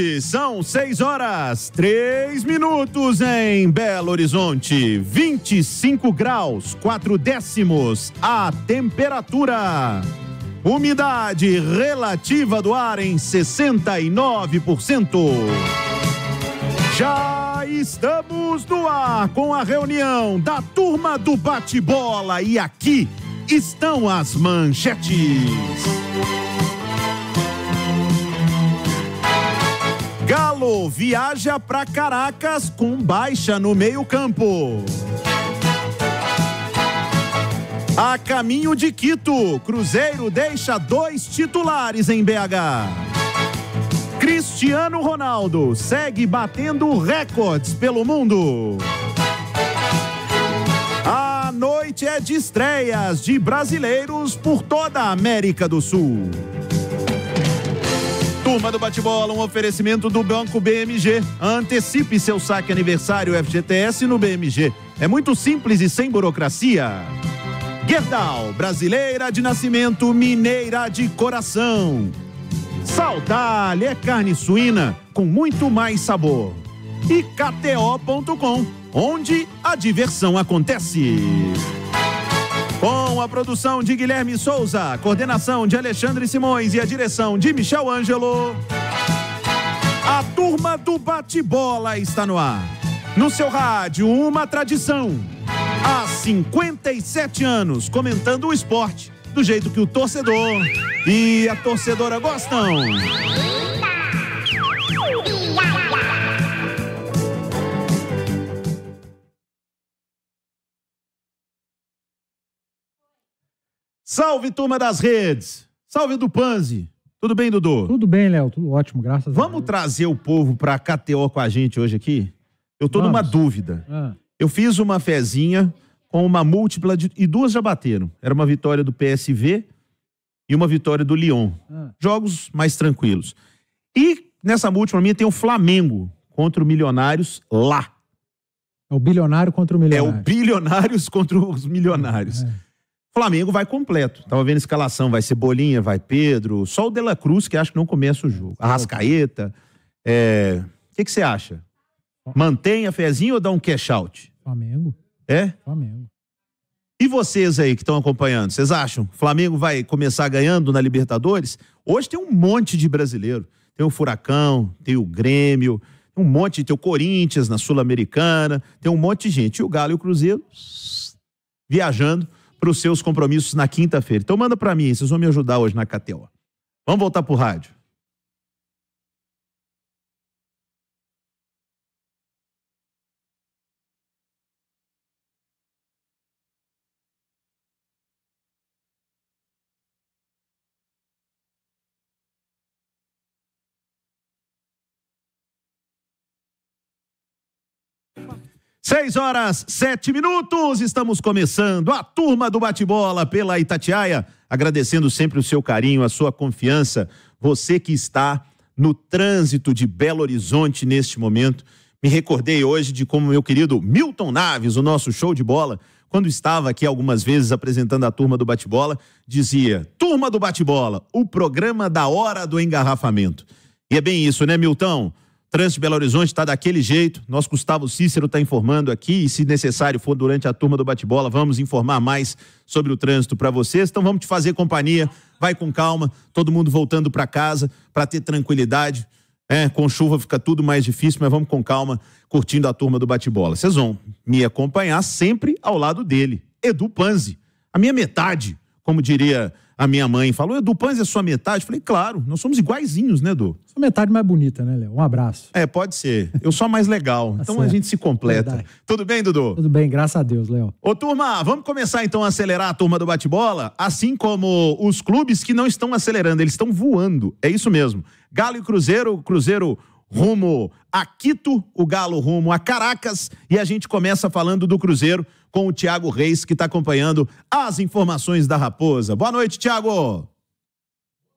noite, são 6 horas 3 minutos em Belo Horizonte, 25 graus, 4 décimos a temperatura. Umidade relativa do ar em 69%. Já estamos no ar com a reunião da turma do bate-bola e aqui estão as manchetes. Galo viaja para Caracas com baixa no meio-campo. A caminho de Quito, Cruzeiro deixa dois titulares em BH. Cristiano Ronaldo segue batendo recordes pelo mundo. A noite é de estreias de brasileiros por toda a América do Sul. Turma do Bate-Bola, um oferecimento do Banco BMG. Antecipe seu saque aniversário FGTS no BMG. É muito simples e sem burocracia. Gerdau, brasileira de nascimento, mineira de coração. Saudade é carne suína com muito mais sabor. E KTO.com, onde a diversão acontece. Com a produção de Guilherme Souza, coordenação de Alexandre Simões e a direção de Michel Ângelo, a turma do bate-bola está no ar. No seu rádio, uma tradição. Há 57 anos, comentando o esporte do jeito que o torcedor e a torcedora gostam. Salve, turma das redes! Salve do Panzi! Tudo bem, Dudu? Tudo bem, Léo. Tudo ótimo, graças Vamos a Deus. Vamos trazer o povo pra KTO com a gente hoje aqui? Eu tô Vamos. numa dúvida. Ah. Eu fiz uma fezinha com uma múltipla de... e duas já bateram. Era uma vitória do PSV e uma vitória do Lyon. Ah. Jogos mais tranquilos. E nessa múltipla minha tem o Flamengo contra o Milionários lá. É o bilionário contra o milionário. É o bilionários contra os milionários. É. Flamengo vai completo. Tava vendo a escalação, vai Cebolinha, vai Pedro, só o De La Cruz que acho que não começa o jogo. Arrascaeta. É... O que, você acha? Mantém a fezinha ou dá um cash out? Flamengo. É? Flamengo. E vocês aí que estão acompanhando, vocês acham? Flamengo vai começar ganhando na Libertadores? Hoje tem um monte de brasileiro. Tem o Furacão, tem o Grêmio, um monte, tem o Corinthians na Sul-Americana, tem um monte de gente. E o Galo e o Cruzeiro viajando para os seus compromissos na quinta-feira. Então manda para mim, vocês vão me ajudar hoje na Cateua. Vamos voltar para o rádio. Seis horas, sete minutos, estamos começando a turma do bate-bola pela Itatiaia, agradecendo sempre o seu carinho, a sua confiança, você que está no trânsito de Belo Horizonte neste momento. Me recordei hoje de como meu querido Milton Naves, o nosso show de bola, quando estava aqui algumas vezes apresentando a turma do bate-bola, dizia: Turma do bate-bola, o programa da hora do engarrafamento. E é bem isso, né, Milton? Trânsito de Belo Horizonte está daquele jeito. Nosso Gustavo Cícero está informando aqui e, se necessário for durante a turma do bate-bola, vamos informar mais sobre o trânsito para vocês. Então vamos te fazer companhia. Vai com calma. Todo mundo voltando para casa para ter tranquilidade. É, com chuva fica tudo mais difícil, mas vamos com calma, curtindo a turma do bate-bola. Vocês vão me acompanhar sempre ao lado dele, Edu Panzi, a minha metade, como diria a minha mãe falou, Edu Panzi é sua metade? Falei, claro, nós somos iguaizinhos, né, Edu? Sua metade mais bonita, né, Léo? Um abraço. É, pode ser. Eu sou a mais legal. Tá então a gente se completa. Verdade. Tudo bem, Dudu? Tudo bem, graças a Deus, Léo. Ô, turma, vamos começar então a acelerar a turma do bate-bola, assim como os clubes que não estão acelerando, eles estão voando. É isso mesmo. Galo e Cruzeiro, Cruzeiro rumo a Quito, o Galo rumo a Caracas, e a gente começa falando do Cruzeiro com o Tiago Reis, que está acompanhando as informações da Raposa. Boa noite, Tiago.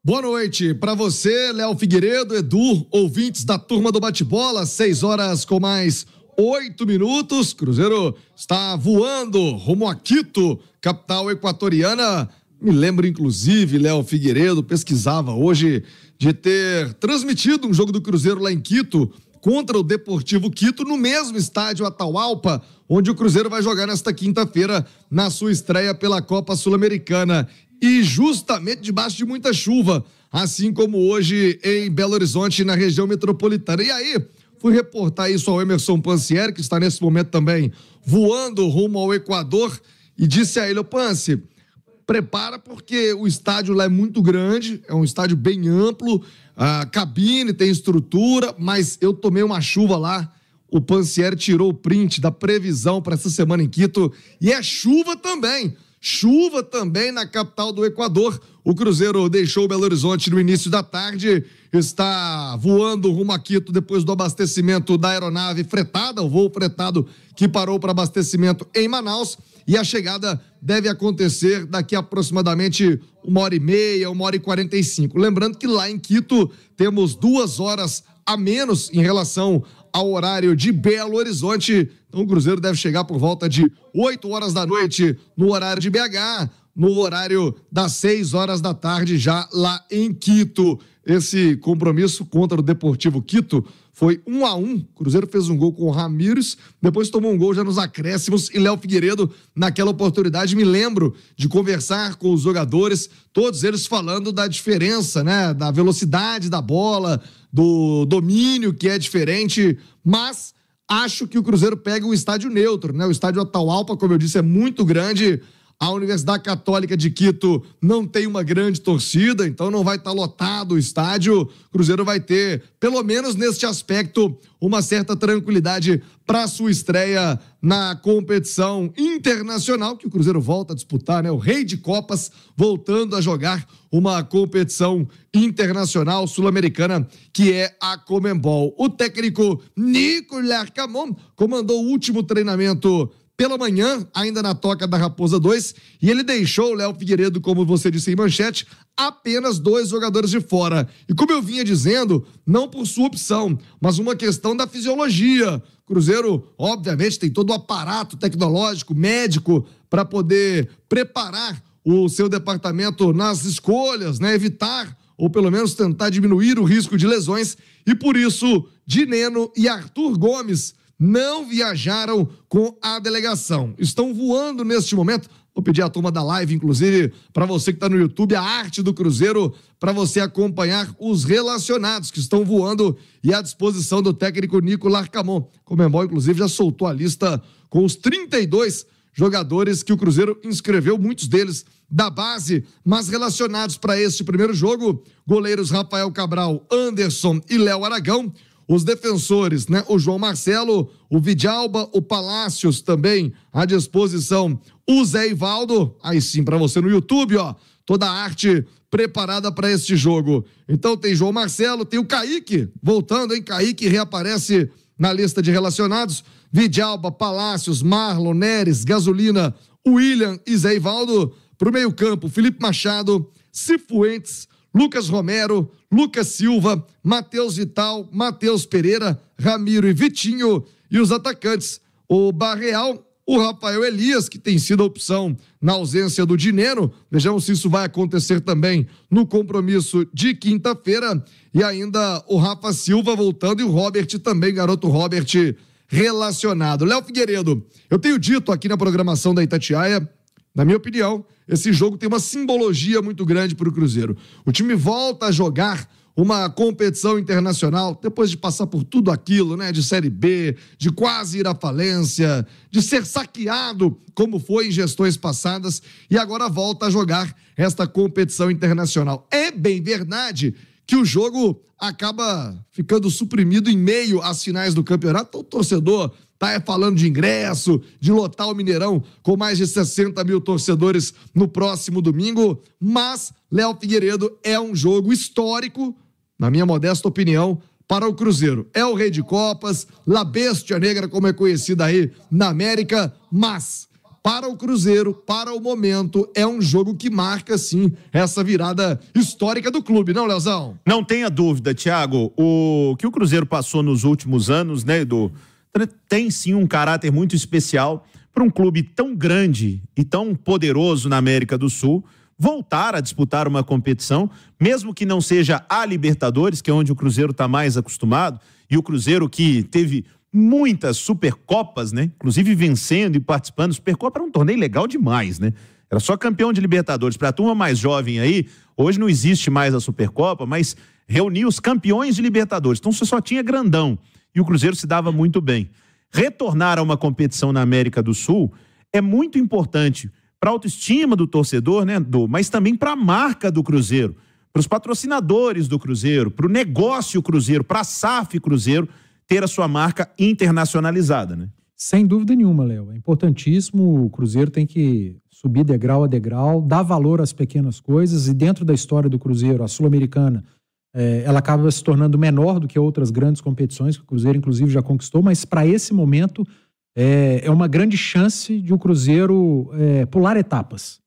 Boa noite para você, Léo Figueiredo, Edu, ouvintes da turma do bate-bola, 6 horas com mais oito minutos. Cruzeiro está voando rumo a Quito, capital equatoriana. Me lembro, inclusive, Léo Figueiredo pesquisava hoje de ter transmitido um jogo do Cruzeiro lá em Quito contra o Deportivo Quito no mesmo estádio Atahualpa, onde o Cruzeiro vai jogar nesta quinta-feira na sua estreia pela Copa Sul-Americana. E justamente debaixo de muita chuva, assim como hoje em Belo Horizonte, na região metropolitana. E aí, fui reportar isso ao Emerson Pansier, que está nesse momento também voando rumo ao Equador, e disse a ele: Panci, prepara porque o estádio lá é muito grande, é um estádio bem amplo a cabine, tem estrutura, mas eu tomei uma chuva lá. O Pancieri tirou o print da previsão para essa semana em Quito e é chuva também. Chuva também na capital do Equador. O Cruzeiro deixou Belo Horizonte no início da tarde, está voando rumo a Quito depois do abastecimento da aeronave fretada, o voo fretado que parou para abastecimento em Manaus e a chegada deve acontecer daqui a aproximadamente uma hora e meia, uma hora e quarenta e cinco. Lembrando que lá em Quito temos duas horas a menos em relação ao horário de Belo Horizonte. Então o Cruzeiro deve chegar por volta de 8 horas da noite no horário de BH, no horário das 6 horas da tarde já lá em Quito. Esse compromisso contra o Deportivo Quito foi 1 a 1 Cruzeiro fez um gol com o Ramires, depois tomou um gol já nos acréscimos e Léo Figueiredo, naquela oportunidade, me lembro de conversar com os jogadores, todos eles falando da diferença, né? Da velocidade da bola, do domínio que é diferente, mas acho que o Cruzeiro pega um estádio neutro, né? O estádio Atahualpa, como eu disse, é muito grande a Universidade Católica de Quito não tem uma grande torcida, então não vai estar tá lotado o estádio. O Cruzeiro vai ter, pelo menos neste aspecto, uma certa tranquilidade para sua estreia na competição internacional que o Cruzeiro volta a disputar, né? O Rei de Copas voltando a jogar uma competição internacional sul-americana que é a Comembol. O técnico Nicolas Camon comandou o último treinamento pela manhã, ainda na toca da Raposa 2, e ele deixou o Léo Figueiredo, como você disse em manchete, apenas dois jogadores de fora. E como eu vinha dizendo, não por sua opção, mas uma questão da fisiologia. Cruzeiro, obviamente, tem todo o aparato tecnológico, médico, para poder preparar o seu departamento nas escolhas, né? Evitar ou pelo menos tentar diminuir o risco de lesões. E por isso, Dineno e Arthur Gomes não viajaram com a delegação. Estão voando neste momento. Vou pedir à turma da live, inclusive, para você que está no YouTube, a arte do Cruzeiro, para você acompanhar os relacionados que estão voando e à disposição do técnico Nico Larcamon. Comembol, inclusive, já soltou a lista com os 32 jogadores que o Cruzeiro inscreveu, muitos deles da base, mas relacionados para este primeiro jogo: goleiros Rafael Cabral, Anderson e Léo Aragão, os defensores, né? O João Marcelo, o Vidalba, o Palácios também à disposição. O Zé Ivaldo, aí sim para você no YouTube, ó, toda a arte preparada para este jogo. Então tem João Marcelo, tem o Kaique voltando, hein? Kaique reaparece na lista de relacionados. Vidalba, Palácios, Marlon, Neres, Gasolina, William e Zé Ivaldo. Para o meio-campo, Felipe Machado, Cifuentes, Lucas Romero, Lucas Silva, Matheus Vital, Matheus Pereira, Ramiro e Vitinho. E os atacantes, o Barreal, o Rafael Elias, que tem sido a opção na ausência do Dinheiro. Vejamos se isso vai acontecer também no compromisso de quinta-feira. E ainda o Rafa Silva voltando e o Robert também, garoto Robert relacionado. Léo Figueiredo, eu tenho dito aqui na programação da Itatiaia na minha opinião, esse jogo tem uma simbologia muito grande para o Cruzeiro. O time volta a jogar uma competição internacional depois de passar por tudo aquilo, né? De Série B, de quase ir à falência, de ser saqueado, como foi em gestões passadas, e agora volta a jogar esta competição internacional. É bem verdade que o jogo acaba ficando suprimido em meio às finais do campeonato. Então, o torcedor Tá é falando de ingresso, de lotar o Mineirão com mais de 60 mil torcedores no próximo domingo. Mas Léo Figueiredo é um jogo histórico, na minha modesta opinião, para o Cruzeiro. É o rei de Copas, La Bestia Negra, como é conhecida aí na América, mas para o Cruzeiro, para o momento, é um jogo que marca, sim, essa virada histórica do clube, não, Leozão? Não tenha dúvida, Thiago. O que o Cruzeiro passou nos últimos anos, né, Edu? Do tem sim um caráter muito especial para um clube tão grande e tão poderoso na América do Sul voltar a disputar uma competição, mesmo que não seja a Libertadores, que é onde o Cruzeiro está mais acostumado, e o Cruzeiro que teve muitas Supercopas, né? Inclusive vencendo e participando. Supercopa era um torneio legal demais, né? Era só campeão de Libertadores. Para a turma mais jovem aí, hoje não existe mais a Supercopa, mas reuniu os campeões de Libertadores. Então você só tinha grandão e o Cruzeiro se dava muito bem. Retornar a uma competição na América do Sul é muito importante para a autoestima do torcedor, né, do, mas também para a marca do Cruzeiro, para os patrocinadores do Cruzeiro, para o negócio Cruzeiro, para a SAF Cruzeiro ter a sua marca internacionalizada, né? Sem dúvida nenhuma, Léo. É importantíssimo. O Cruzeiro tem que subir degrau a degrau, dar valor às pequenas coisas. E dentro da história do Cruzeiro, a Sul-Americana é, ela acaba se tornando menor do que outras grandes competições que o Cruzeiro, inclusive, já conquistou, mas para esse momento é, é, uma grande chance de o Cruzeiro é, pular etapas.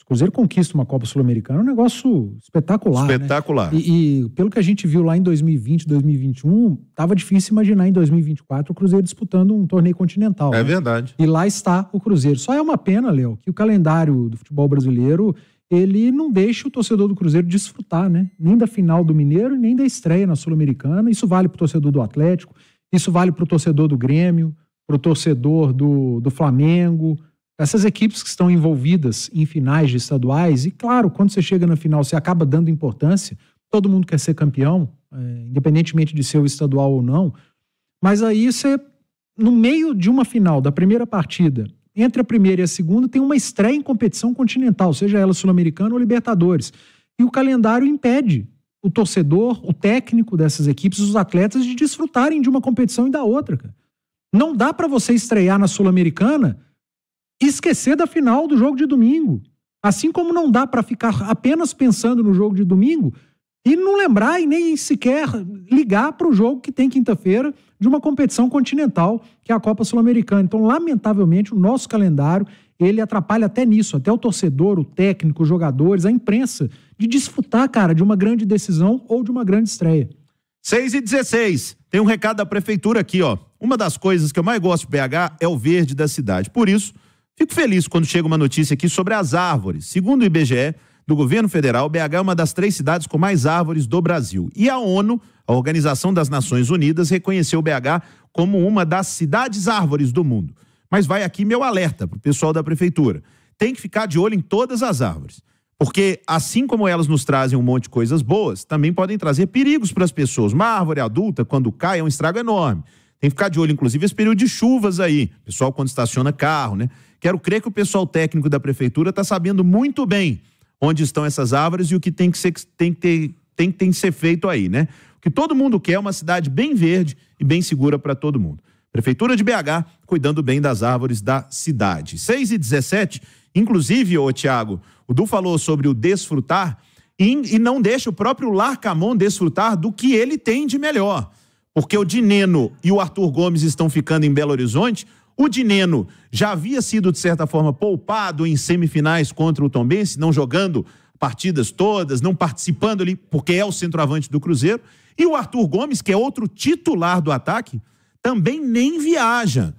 o Cruzeiro conquista uma Copa Sul-Americana, é um negócio espetacular. Né? Espetacular. Né? E, e, pelo que a gente viu lá em 2020, 2021, estava difícil imaginar em 2024 o Cruzeiro disputando um torneio continental. É né? verdade. E lá está o Cruzeiro. Só é uma pena, Léo, que o calendário do futebol brasileiro ele não deixa o torcedor do Cruzeiro desfrutar, né? Nem da final do Mineiro, nem da estreia na Sul-Americana. Isso vale para o torcedor do Atlético, isso vale para o torcedor do Grêmio, para o torcedor do, do Flamengo. Essas equipes que estão envolvidas em finais de estaduais, e claro, quando você chega na final, você acaba dando importância. Todo mundo quer ser campeão, é, independentemente de ser o estadual ou não. Mas aí você, no meio de uma final, da primeira partida, entre a primeira e a segunda tem uma estreia em competição continental, seja ela Sul-Americana ou Libertadores. E o calendário impede o torcedor, o técnico dessas equipes, os atletas de desfrutarem de uma competição e da outra. Cara. Não dá para você estrear na Sul-Americana e esquecer da final do jogo de domingo. Assim como não dá para ficar apenas pensando no jogo de domingo e não lembrar e nem sequer ligar para o jogo que tem quinta-feira de uma competição continental, que é a Copa Sul-Americana. Então, lamentavelmente, o nosso calendário ele atrapalha até nisso, até o torcedor, o técnico, os jogadores, a imprensa, de desfrutar, cara, de uma grande decisão ou de uma grande estreia. 6 e 16. Tem um recado da prefeitura aqui, ó. Uma das coisas que eu mais gosto de BH é o verde da cidade. Por isso, fico feliz quando chega uma notícia aqui sobre as árvores. Segundo o IBGE, do governo federal, BH é uma das três cidades com mais árvores do Brasil. E a ONU, a Organização das Nações Unidas, reconheceu BH como uma das cidades árvores do mundo. Mas vai aqui meu alerta para o pessoal da prefeitura. Tem que ficar de olho em todas as árvores. Porque, assim como elas nos trazem um monte de coisas boas, também podem trazer perigos para as pessoas. Uma árvore adulta, quando cai, é um estrago enorme. Tem que ficar de olho, inclusive, esse período de chuvas aí. O pessoal, quando estaciona carro, né? Quero crer que o pessoal técnico da prefeitura está sabendo muito bem onde estão essas árvores e o que tem que ser, tem que ter, tem que tem que ser feito aí, né? O que todo mundo quer é uma cidade bem verde e bem segura para todo mundo. Prefeitura de BH cuidando bem das árvores da cidade. 6 e 17, inclusive, ô Tiago, o Du falou sobre o desfrutar e, e não deixa o próprio Larcamon desfrutar do que ele tem de melhor. Porque o Dineno e o Arthur Gomes estão ficando em Belo Horizonte, o Dineno já havia sido, de certa forma, poupado em semifinais contra o Tombense, não jogando partidas todas, não participando ali, porque é o centroavante do Cruzeiro. E o Arthur Gomes, que é outro titular do ataque, também nem viaja.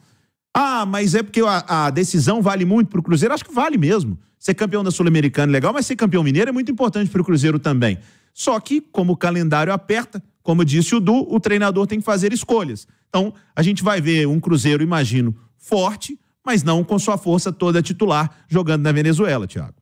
Ah, mas é porque a, a decisão vale muito para o Cruzeiro? Acho que vale mesmo. Ser campeão da Sul-Americana é legal, mas ser campeão mineiro é muito importante para o Cruzeiro também. Só que, como o calendário aperta, como disse o Du, o treinador tem que fazer escolhas. Então, a gente vai ver um Cruzeiro, imagino, forte, mas não com sua força toda titular jogando na Venezuela, Thiago.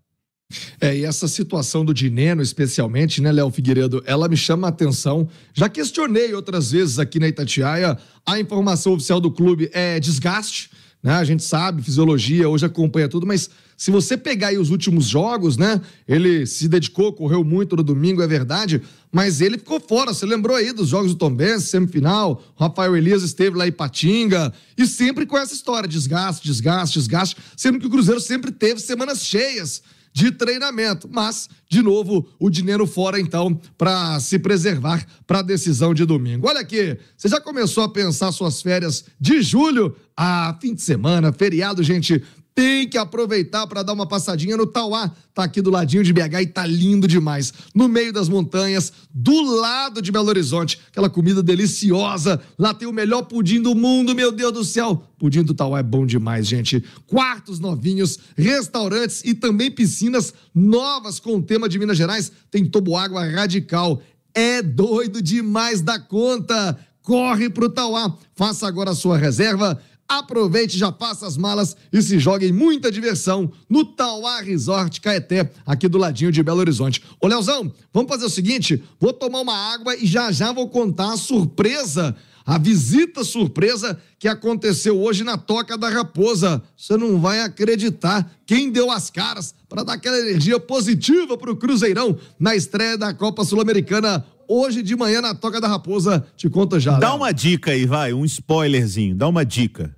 É, e essa situação do Dineno, especialmente, né, Léo Figueiredo, ela me chama a atenção. Já questionei outras vezes aqui na Itatiaia, a informação oficial do clube é desgaste, né? A gente sabe, fisiologia hoje acompanha tudo, mas se você pegar aí os últimos jogos, né? Ele se dedicou, correu muito no domingo, é verdade, mas ele ficou fora. Você lembrou aí dos jogos do Benz, semifinal, Rafael Elias esteve lá em Patinga, e sempre com essa história, desgaste, desgaste, desgaste, sendo que o Cruzeiro sempre teve semanas cheias de treinamento. Mas, de novo, o dinheiro fora, então, para se preservar para a decisão de domingo. Olha aqui, você já começou a pensar suas férias de julho? Ah, fim de semana, feriado, gente, tem que aproveitar para dar uma passadinha no Tauá. Tá aqui do ladinho de BH e tá lindo demais. No meio das montanhas, do lado de Belo Horizonte, aquela comida deliciosa. Lá tem o melhor pudim do mundo, meu Deus do céu. Pudim do Tauá é bom demais, gente. Quartos novinhos, restaurantes e também piscinas novas com o tema de Minas Gerais. Tem toboágua radical. É doido demais da conta. Corre pro Tauá. Faça agora a sua reserva Aproveite, já faça as malas e se jogue em muita diversão no Tauá Resort Caeté, aqui do ladinho de Belo Horizonte. Ô, Leozão, vamos fazer o seguinte: vou tomar uma água e já já vou contar a surpresa a visita surpresa que aconteceu hoje na Toca da Raposa. Você não vai acreditar quem deu as caras para dar aquela energia positiva para o Cruzeirão na estreia da Copa Sul-Americana. Hoje de manhã na Toca da Raposa, te conta já. Dá né? uma dica aí, vai, um spoilerzinho, dá uma dica.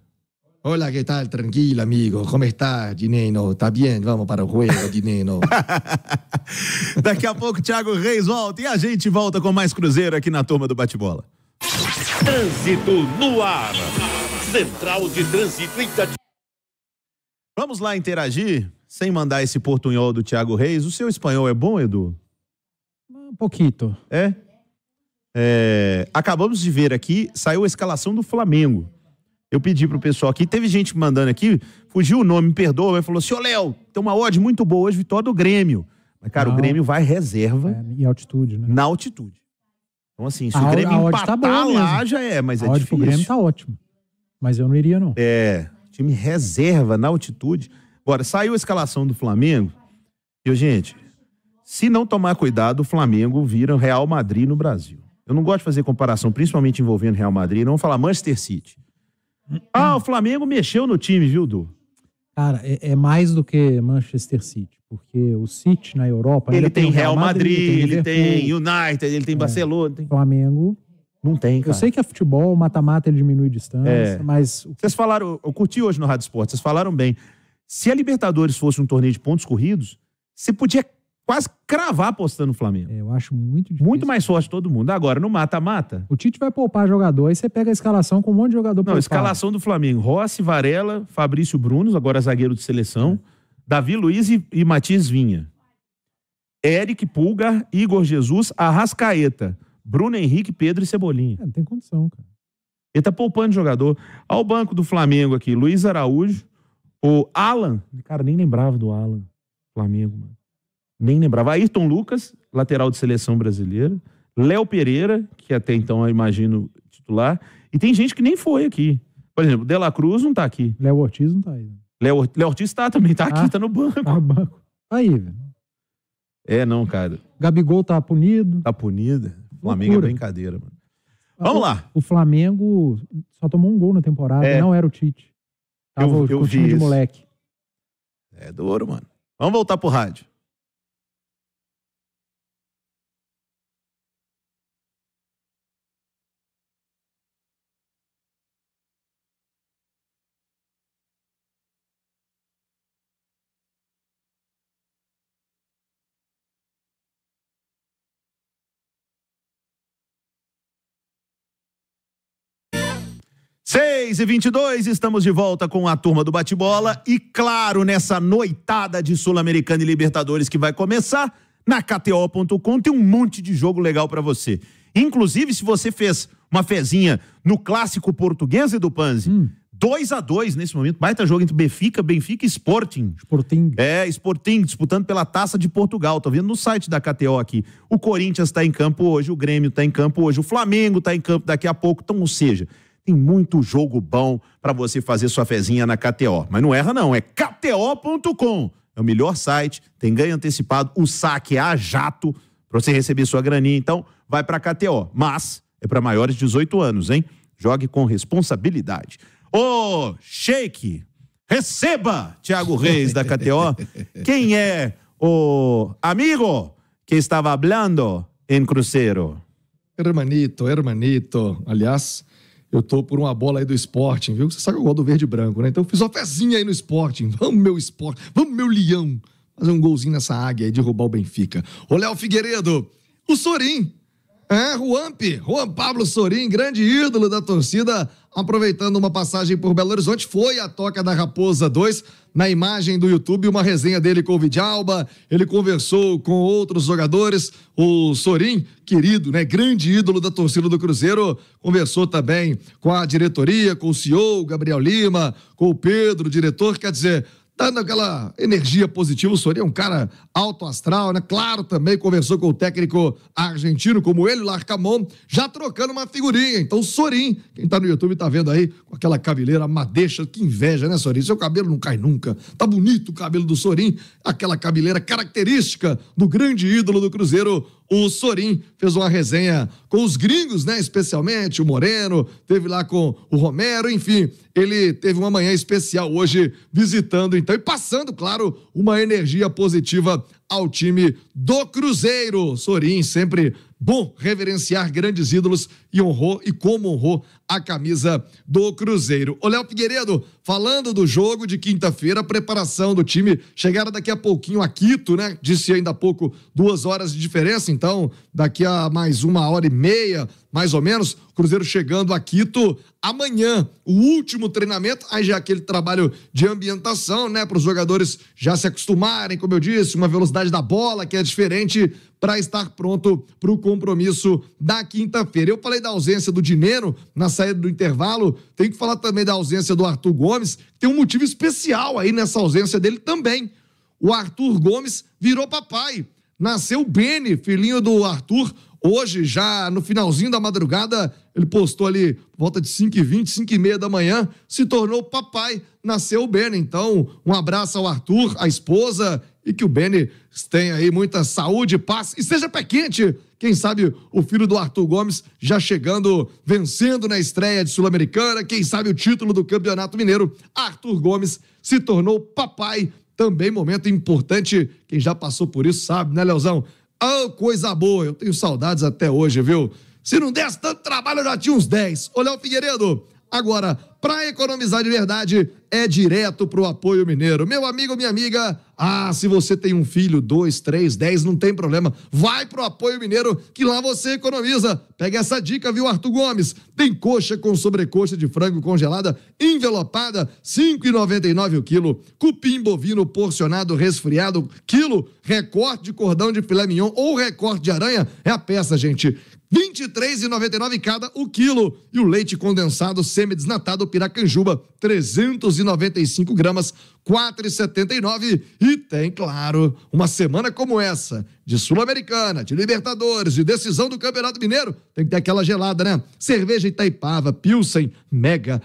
Hola, ¿qué tal? Tranquilo, amigo. ¿Cómo está, Dineno? Tá bem? Vamos para o jogo, Dineno. Daqui a pouco, Thiago Reis volta e a gente volta com mais Cruzeiro aqui na turma do bate-bola. Trânsito no ar. Central de Trânsito Itatiaia. Vamos lá interagir sem mandar esse portunhol do Thiago Reis. O seu espanhol é bom, Edu? Um pouquinho. É? é? Acabamos de ver aqui, saiu a escalação do Flamengo. Eu pedi pro pessoal aqui, teve gente mandando aqui, fugiu o nome, me perdoa, mas falou: assim, ô Léo, tem uma odd muito boa hoje, vitória do Grêmio. Mas, cara, Não. o Grêmio vai reserva. É, em altitude, né? Na altitude. Então, assim, se a, o Grêmio a tá empatar tá lá, mesmo. já é, mas é a é odd difícil. O Grêmio tá ótimo. Mas eu não iria, não. É, time reserva na altitude. Agora, saiu a escalação do Flamengo. E, gente, se não tomar cuidado, o Flamengo vira Real Madrid no Brasil. Eu não gosto de fazer comparação, principalmente envolvendo Real Madrid. Não vou falar Manchester City. Ah, o Flamengo mexeu no time, viu, Du? Cara, é, é mais do que Manchester City, porque o City na Europa. Né, ele tem, tem Real Madrid, Madrid ele, tem ele tem United, ele tem é, Barcelona. Tem... Flamengo. Não tem, cara. Eu sei que é futebol, mata-mata ele diminui distância, é. mas. Vocês falaram, eu curti hoje no Rádio Esporte, vocês falaram bem. Se a Libertadores fosse um torneio de pontos corridos, você podia quase cravar apostando no Flamengo. É, eu acho muito difícil. Muito mais forte todo mundo. Agora, no mata-mata. O Tite vai poupar jogador, aí você pega a escalação com um monte de jogador Não, poupado. escalação do Flamengo: Rossi, Varela, Fabrício Brunos, agora zagueiro de seleção, é. Davi Luiz e, e Matias Vinha. Eric Pulgar, Igor Jesus, Arrascaeta, Bruno Henrique, Pedro e Cebolinha. É, não tem condição, cara. Ele tá poupando jogador. Ao banco do Flamengo aqui, Luiz Araújo, o Alan. Cara, nem lembrava do Alan. Flamengo, mano nem lembrava. Ayrton Lucas, lateral de seleção brasileira. Léo Pereira, que até então eu imagino titular. E tem gente que nem foi aqui. Por exemplo, Dela Cruz não tá aqui. Léo Ortiz não tá aí. Né? Léo, Léo Ortiz tá também, tá aqui, ah, tá no banco. Tá no banco. Tá aí, velho. É, não, cara. Gabigol tá punido. Tá punido. Flamengo Loucura. é brincadeira, mano. Vamos o, lá. O Flamengo só tomou um gol na temporada, é. não era o Tite. Tava eu, eu vi de moleque. É duro, mano. Vamos voltar pro rádio. 6 e 22 estamos de volta com a turma do bate-bola e, claro, nessa noitada de Sul-Americana e Libertadores que vai começar, na KTO.com tem um monte de jogo legal para você. Inclusive, se você fez uma fezinha no clássico português e do Panzi, hum. 2 a 2 nesse momento, baita jogo entre Benfica, Benfica e Sporting. Sporting. É, Sporting, disputando pela Taça de Portugal. Tô vendo no site da KTO aqui. O Corinthians tá em campo hoje, o Grêmio tá em campo hoje, o Flamengo tá em campo daqui a pouco. Então, ou seja, tem muito jogo bom para você fazer sua fezinha na KTO. Mas não erra não, é kto.com. É o melhor site, tem ganho antecipado, o saque é a jato para você receber sua graninha. Então, vai para KTO. Mas é para maiores de 18 anos, hein? Jogue com responsabilidade. Ô, oh, shake! Receba, Thiago Reis da KTO. Quem é o amigo que estava hablando em Cruzeiro? Hermanito, hermanito. Aliás, eu tô por uma bola aí do Sporting, viu? Você sabe que eu gosto do verde e branco, né? Então eu fiz uma fezinha aí no Sporting. Vamos, meu Sporting. Vamos, meu Leão. Fazer um golzinho nessa águia aí, derrubar o Benfica. Ô, Léo Figueiredo, o Sorim. É, Juanpe, Juan Pablo Sorim, grande ídolo da torcida aproveitando uma passagem por Belo Horizonte, foi a Toca da Raposa 2, na imagem do YouTube, uma resenha dele com o Vidalba, ele conversou com outros jogadores, o Sorim, querido, né, grande ídolo da torcida do Cruzeiro, conversou também com a diretoria, com o CEO, Gabriel Lima, com o Pedro, o diretor, quer dizer, dando tá aquela energia positiva. O Sorin é um cara alto astral, né? Claro, também conversou com o técnico argentino, como ele, Larcamon, já trocando uma figurinha. Então, Sorin, quem tá no YouTube tá vendo aí, com aquela cabeleira madeixa, que inveja, né, Sorin? Seu cabelo não cai nunca. Tá bonito o cabelo do Sorin, aquela cabeleira característica do grande ídolo do Cruzeiro, o Sorim fez uma resenha com os gringos, né? Especialmente o Moreno, teve lá com o Romero, enfim. Ele teve uma manhã especial hoje visitando, então, e passando, claro, uma energia positiva ao time do Cruzeiro. Sorin, sempre bom reverenciar grandes ídolos e honrou e como honrou a camisa do Cruzeiro. Ô Léo Figueiredo, falando do jogo de quinta-feira, preparação do time, chegaram daqui a pouquinho a Quito, né? Disse ainda há pouco duas horas de diferença, então daqui a mais uma hora e meia mais ou menos, Cruzeiro chegando a Quito amanhã, o último treinamento, aí já é aquele trabalho de ambientação, né, para os jogadores já se acostumarem, como eu disse, uma velocidade da bola que é diferente para estar pronto para o compromisso da quinta-feira. Eu falei da ausência do Dinheiro na saída do intervalo, tem que falar também da ausência do Arthur Gomes, tem um motivo especial aí nessa ausência dele também. O Arthur Gomes virou papai. Nasceu Bene, filhinho do Arthur, Hoje, já no finalzinho da madrugada, ele postou ali, volta de 5h20, 5h30 da manhã, se tornou papai, nasceu o Beni. Então, um abraço ao Arthur, à esposa, e que o Beni tenha aí muita saúde, paz e seja pé quente. Quem sabe o filho do Arthur Gomes já chegando, vencendo na estreia de Sul-Americana, quem sabe o título do Campeonato Mineiro. Arthur Gomes se tornou papai também momento importante. Quem já passou por isso sabe, né, Leozão? Oh, coisa boa, eu tenho saudades até hoje, viu? Se não desse tanto trabalho, eu já tinha uns 10. olha o Figueiredo, agora, para economizar de verdade, é direto pro apoio mineiro. Meu amigo, minha amiga, ah, se você tem um filho, dois, três, dez, não tem problema. Vai pro apoio mineiro, que lá você economiza. Pega essa dica, viu, Arthur Gomes? Tem coxa com sobrecoxa de frango congelada, envelopada, 5,99 o quilo. Cupim bovino porcionado resfriado, quilo. Recorte de cordão de filé mignon ou recorte de aranha, é a peça, gente. 23,99 cada o quilo. E o leite condensado semidesnatado Piracanjuba, 395 gramas, 4,79. E tem, claro, uma semana como essa, de Sul-Americana, de Libertadores, de decisão do Campeonato Mineiro, tem que ter aquela gelada, né? Cerveja Itaipava, Pilsen, Mega,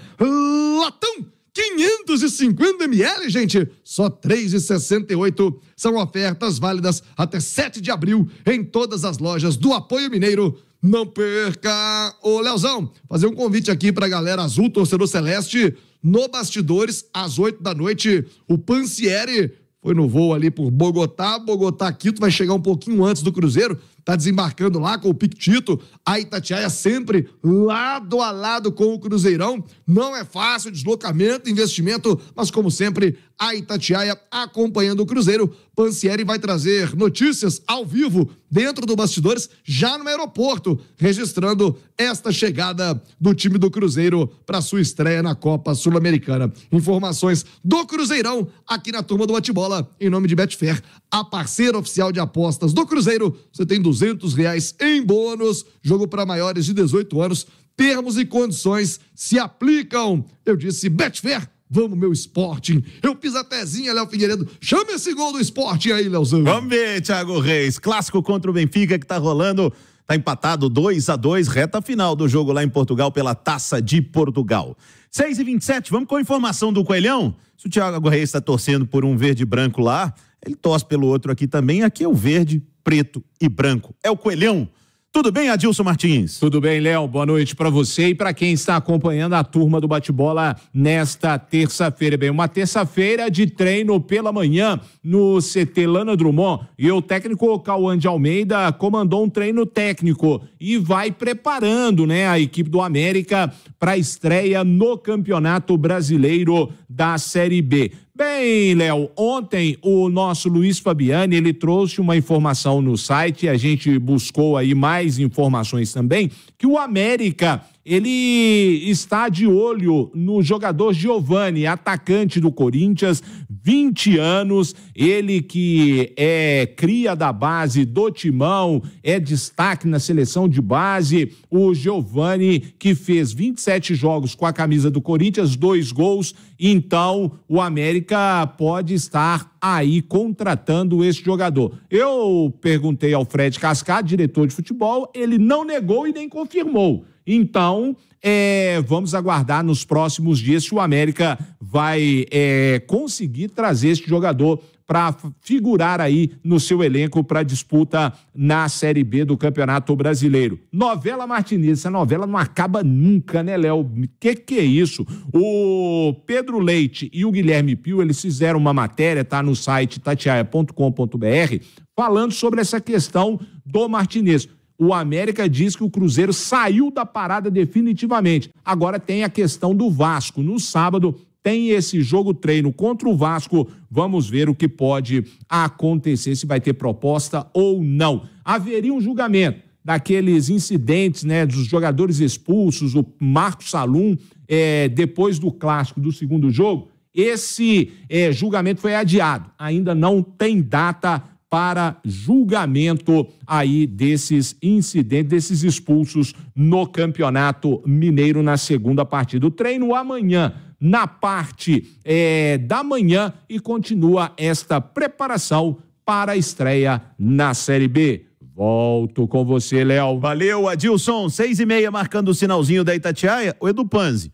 Latão 550 ml, gente, só R$ 3,68. São ofertas válidas até 7 de abril em todas as lojas do Apoio Mineiro. Não perca! Ô, Leozão, fazer um convite aqui pra galera azul, torcedor celeste, no Bastidores, às 8 da noite, o Pancieri foi no voo ali por Bogotá, Bogotá, Quito, vai chegar um pouquinho antes do Cruzeiro, está desembarcando lá com o Pictito. A Itatiaia sempre lado a lado com o Cruzeirão. Não é fácil, deslocamento, investimento, mas como sempre, a Itatiaia, acompanhando o Cruzeiro. Pansieri vai trazer notícias ao vivo dentro do bastidores, já no aeroporto, registrando esta chegada do time do Cruzeiro para sua estreia na Copa Sul-Americana. Informações do Cruzeirão aqui na turma do Bate-Bola, em nome de Betfair, a parceira oficial de apostas do Cruzeiro. Você tem 200 reais em bônus, jogo para maiores de 18 anos. Termos e condições se aplicam. Eu disse Betfair Vamos, meu Sporting. Eu piso a pezinha, Léo Figueiredo. Chama esse gol do Sporting aí, Leozão. Vamos ver, Thiago Reis. Clássico contra o Benfica que tá rolando. Tá empatado 2 a 2 reta final do jogo lá em Portugal pela Taça de Portugal. 6 e 27 vamos com a informação do Coelhão. Se o Thiago Reis está torcendo por um verde e branco lá, ele torce pelo outro aqui também. Aqui é o verde, preto e branco. É o Coelhão. Tudo bem, Adilson Martins? Tudo bem, Léo. Boa noite para você e para quem está acompanhando a turma do bate-bola nesta terça-feira. Bem, uma terça-feira de treino pela manhã no CT Lana Drummond e o técnico Cauã de Almeida comandou um treino técnico e vai preparando, né, a equipe do América para a estreia no Campeonato Brasileiro da Série B. Bem, Léo, ontem o nosso Luiz Fabiani, ele trouxe uma informação no site, a gente buscou aí mais informações também, que o América ele está de olho no jogador Giovani, atacante do Corinthians, 20 anos, ele que é cria da base do Timão, é destaque na seleção de base, o Giovani que fez 27 jogos com a camisa do Corinthians, dois gols, então o América pode estar aí contratando esse jogador. Eu perguntei ao Fred Cascado, diretor de futebol, ele não negou e nem confirmou então, é, vamos aguardar nos próximos dias se o América vai é, conseguir trazer este jogador para figurar aí no seu elenco para disputa na Série B do Campeonato Brasileiro. Novela Martinez, essa novela não acaba nunca, né, Léo? Que que é isso? O Pedro Leite e o Guilherme Pio, eles fizeram uma matéria, tá no site tatiaia.com.br, falando sobre essa questão do Martinez o América diz que o Cruzeiro saiu da parada definitivamente. Agora tem a questão do Vasco. No sábado tem esse jogo treino contra o Vasco. Vamos ver o que pode acontecer, se vai ter proposta ou não. Haveria um julgamento daqueles incidentes, né, dos jogadores expulsos, o Marcos Salum, é, depois do clássico do segundo jogo. Esse é, julgamento foi adiado. Ainda não tem data para julgamento aí desses incidentes, desses expulsos no Campeonato Mineiro na segunda partida. O treino amanhã na parte é, da manhã e continua esta preparação para a estreia na Série B. Volto com você, Léo. Valeu, Adilson. Seis e meia, marcando o sinalzinho da Itatiaia. O Edu Panzi,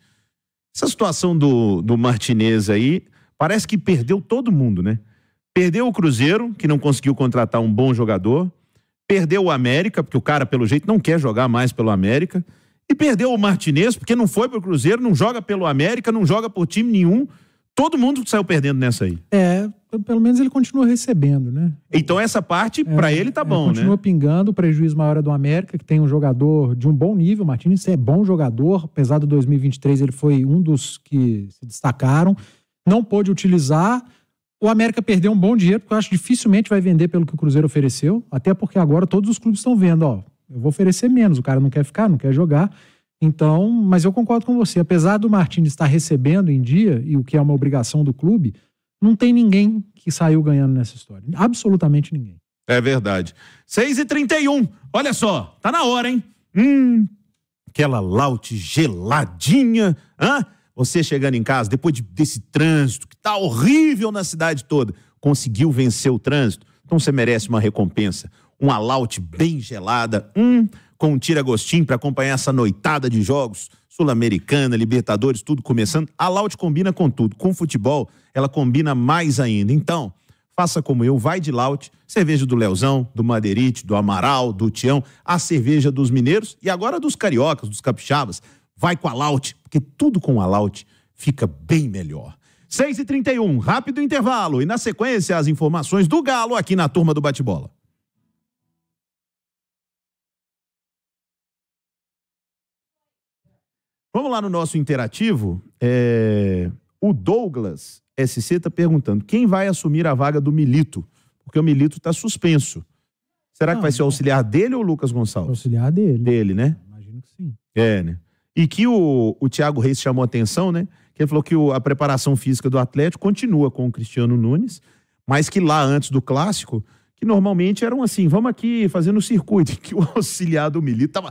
essa situação do, do Martinez aí, parece que perdeu todo mundo, né? Perdeu o Cruzeiro, que não conseguiu contratar um bom jogador. Perdeu o América, porque o cara, pelo jeito, não quer jogar mais pelo América. E perdeu o Martinez, porque não foi pro Cruzeiro, não joga pelo América, não joga por time nenhum. Todo mundo saiu perdendo nessa aí. É, pelo menos ele continua recebendo, né? Então essa parte, é, para ele, tá é, bom, continua né? Continua pingando, o prejuízo maior é do América, que tem um jogador de um bom nível, Martinez é bom jogador, apesar do 2023 ele foi um dos que se destacaram. Não pôde utilizar, o América perdeu um bom dinheiro, porque eu acho que dificilmente vai vender pelo que o Cruzeiro ofereceu, até porque agora todos os clubes estão vendo, ó, eu vou oferecer menos, o cara não quer ficar, não quer jogar. Então, mas eu concordo com você, apesar do Martins estar recebendo em dia, e o que é uma obrigação do clube, não tem ninguém que saiu ganhando nessa história. Absolutamente ninguém. É verdade. 6h31, olha só, tá na hora, hein? Hum, aquela laute geladinha, hã? Você chegando em casa, depois de, desse trânsito que está horrível na cidade toda, conseguiu vencer o trânsito, então você merece uma recompensa. Um alaute bem gelada, um com um tira-gostinho para acompanhar essa noitada de jogos, Sul-Americana, Libertadores, tudo começando. A Laut combina com tudo. Com futebol, ela combina mais ainda. Então, faça como eu, vai de Laut, cerveja do Leozão, do Madeirite, do Amaral, do Tião, a cerveja dos mineiros e agora dos cariocas, dos capixabas. Vai com a Laut, porque tudo com a Laut fica bem melhor. 6h31, rápido intervalo e na sequência as informações do Galo aqui na turma do bate-bola. Vamos lá no nosso interativo. É... O Douglas SC está perguntando quem vai assumir a vaga do Milito, porque o Milito está suspenso. Será que vai ser o auxiliar dele ou o Lucas Gonçalves? Auxiliar dele. Dele, né? Imagino que sim. É, né? E que o, o Thiago Reis chamou atenção, né? Que ele falou que o, a preparação física do Atlético continua com o Cristiano Nunes, mas que lá antes do clássico, que normalmente eram assim, vamos aqui fazendo o circuito, que o auxiliar do Milito tava.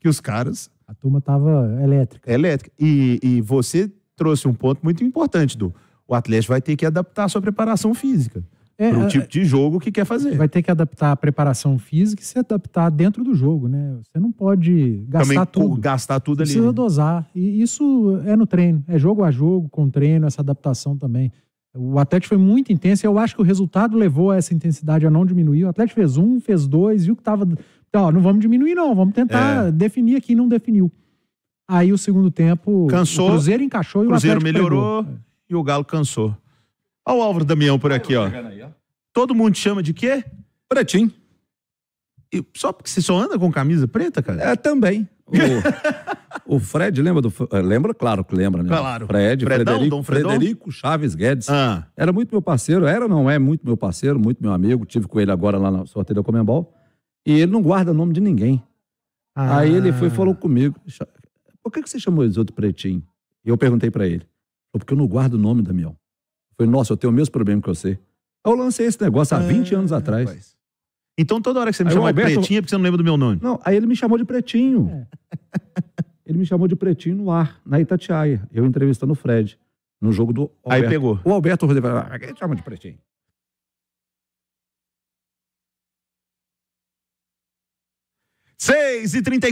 Que os caras. A turma tava elétrica. Elétrica. E, e você trouxe um ponto muito importante, do O Atlético vai ter que adaptar a sua preparação física é, para o é, tipo é. de jogo que quer fazer. Vai ter que adaptar a preparação física e se adaptar dentro do jogo, né? Você não pode gastar Também, tudo. gastar tudo ali. Precisa né? dosar. E isso é no treino. É jogo a jogo, com treino, essa adaptação também. O Atlético foi muito intenso e eu acho que o resultado levou a essa intensidade a não diminuir. O Atlético fez um, fez dois, viu que estava Então, não vamos diminuir, não. Vamos tentar é. definir aqui, não definiu. Aí o segundo tempo. Cansou. O Cruzeiro encaixou e o Cruzeiro Atlético melhorou pegou. e o Galo cansou. Olha o Álvaro Damião por aqui, ó. Todo mundo te chama de quê? Pretinho. E só porque você só anda com camisa preta, cara? É, também. O, o Fred, lembra do. Eh, lembra? Claro que lembra, né? Claro. Fred, Fredão, Frederico, Frederico Chaves Guedes. Ah. Era muito meu parceiro, era não é muito meu parceiro, muito meu amigo. Tive com ele agora lá na sorteio do Comembol. E ele não guarda o nome de ninguém. Ah. Aí ele foi e falou ah. comigo: Por que, que você chamou eles outro pretinho? E eu perguntei para ele: Porque eu não guardo o nome, Damião. Falei, nossa, eu tenho o mesmo problema que você. Eu lancei esse negócio há 20 anos ah, atrás. Então toda hora que você me aí, chamava Alberto... de pretinho é porque você não lembra do meu nome. Não, aí ele me chamou de pretinho. É. ele me chamou de pretinho no ar, na Itatiaia. Eu entrevistando o Fred, no jogo do Alberto. Aí pegou. O Alberto Rodrigues falou, ah, quem chama de pretinho? Seis e trinta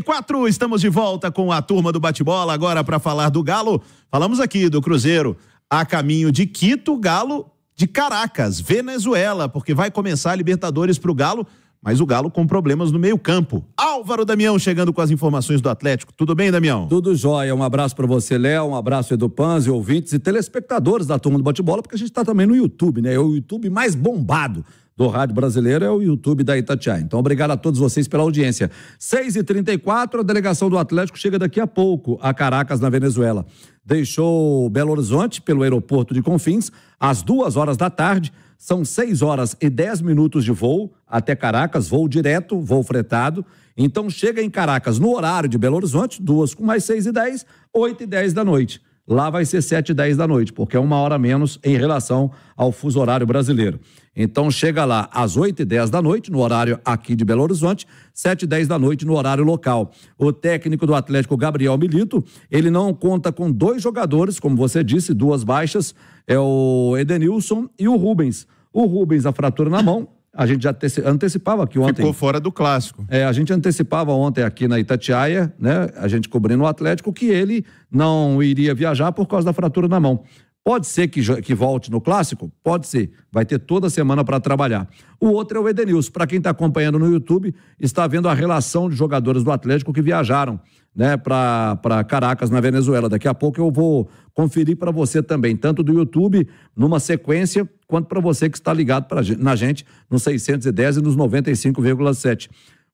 estamos de volta com a turma do bate-bola agora para falar do Galo. Falamos aqui do Cruzeiro, a caminho de Quito, Galo de Caracas, Venezuela, porque vai começar a Libertadores para o Galo, mas o Galo com problemas no meio-campo. Álvaro Damião chegando com as informações do Atlético. Tudo bem, Damião? Tudo jóia. Um abraço para você, Léo. Um abraço, Edu Panzi, ouvintes e telespectadores da turma do bate-bola, porque a gente está também no YouTube, né? É o YouTube mais bombado do rádio brasileiro é o YouTube da Itatiaia. Então, obrigado a todos vocês pela audiência. 6h34, a delegação do Atlético chega daqui a pouco a Caracas, na Venezuela. Deixou Belo Horizonte pelo aeroporto de Confins às duas horas da tarde. São 6 horas e 10 minutos de voo até Caracas, voo direto, voo fretado. Então chega em Caracas no horário de Belo Horizonte, duas com mais 6 e 10, 8 e 10 da noite. Lá vai ser 7 e 10 da noite, porque é uma hora menos em relação ao fuso horário brasileiro. Então chega lá às 8 e 10 da noite, no horário aqui de Belo Horizonte, 7 e 10 da noite no horário local. O técnico do Atlético, Gabriel Milito, ele não conta com dois jogadores, como você disse, duas baixas, é o Edenilson e o Rubens. O Rubens, a fratura na mão, a gente já antecipava aqui ontem. Ficou fora do clássico. É, a gente antecipava ontem aqui na Itatiaia, né? A gente cobrindo o Atlético, que ele não iria viajar por causa da fratura na mão. Pode ser que, que volte no clássico? Pode ser. Vai ter toda semana para trabalhar. O outro é o Edenilson. Para quem está acompanhando no YouTube, está vendo a relação de jogadores do Atlético que viajaram né, para Caracas, na Venezuela. Daqui a pouco eu vou conferir para você também, tanto do YouTube, numa sequência, quanto para você que está ligado pra, na gente nos 610 e nos 95,7.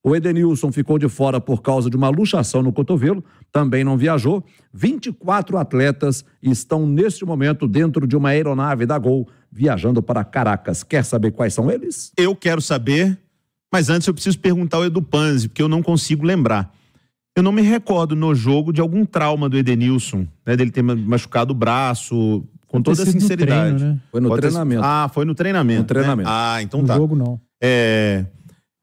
O Edenilson ficou de fora por causa de uma luxação no cotovelo, também não viajou. 24 atletas estão neste momento dentro de uma aeronave da Gol viajando para Caracas. Quer saber quais são eles? Eu quero saber, mas antes eu preciso perguntar ao Edu Panzi, porque eu não consigo lembrar. Eu não me recordo no jogo de algum trauma do Edenilson, né? Dele ter machucado o braço, com Pode toda a sinceridade. No treino, né? Foi no Pode treinamento. Ter... Ah, foi no treinamento. No né? treinamento. Né? Ah, então tá. No jogo não. É.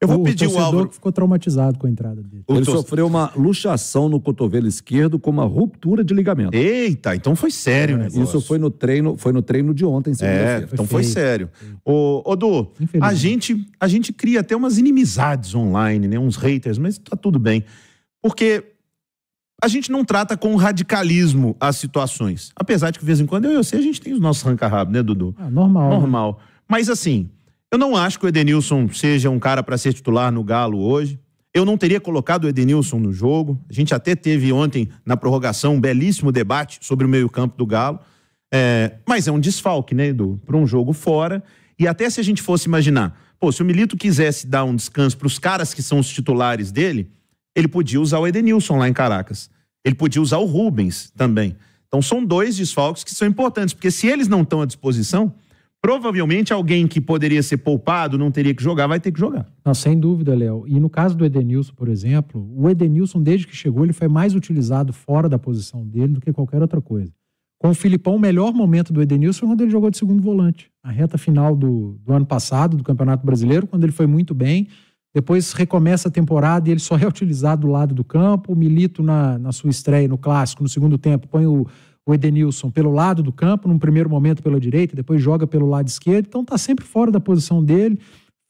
Eu vou o pedir o Álvaro. que ficou traumatizado com a entrada dele. Ele sofreu uma luxação no cotovelo esquerdo com uma ruptura de ligamento. Eita, então foi sério, né? Isso foi no treino, foi no treino de ontem, É, então foi, foi sério. Ô, ô a gente, a gente cria até umas inimizades online, né? Uns haters, mas tá tudo bem. Porque a gente não trata com radicalismo as situações. Apesar de que, de vez em quando, eu e você, a gente tem os nossos ranca-rabo, né, Dudu? Ah, normal. Né? Normal. Né? Mas assim, eu não acho que o Edenilson seja um cara para ser titular no Galo hoje. Eu não teria colocado o Edenilson no jogo. A gente até teve ontem, na prorrogação, um belíssimo debate sobre o meio-campo do Galo. É, mas é um desfalque, né, Edu? Para um jogo fora. E até se a gente fosse imaginar, pô, se o Milito quisesse dar um descanso para os caras que são os titulares dele, ele podia usar o Edenilson lá em Caracas. Ele podia usar o Rubens também. Então são dois desfalques que são importantes, porque se eles não estão à disposição, provavelmente alguém que poderia ser poupado, não teria que jogar, vai ter que jogar. Não, sem dúvida, Léo. E no caso do Edenilson, por exemplo, o Edenilson, desde que chegou, ele foi mais utilizado fora da posição dele do que qualquer outra coisa. Com o Filipão, o melhor momento do Edenilson foi quando ele jogou de segundo volante. A reta final do, do ano passado, do Campeonato Brasileiro, quando ele foi muito bem. Depois recomeça a temporada e ele só é utilizado do lado do campo. O Milito, na, na sua estreia no Clássico, no segundo tempo, põe o, o Edenilson pelo lado do campo, num primeiro momento pela direita, depois joga pelo lado esquerdo, então está sempre fora da posição dele,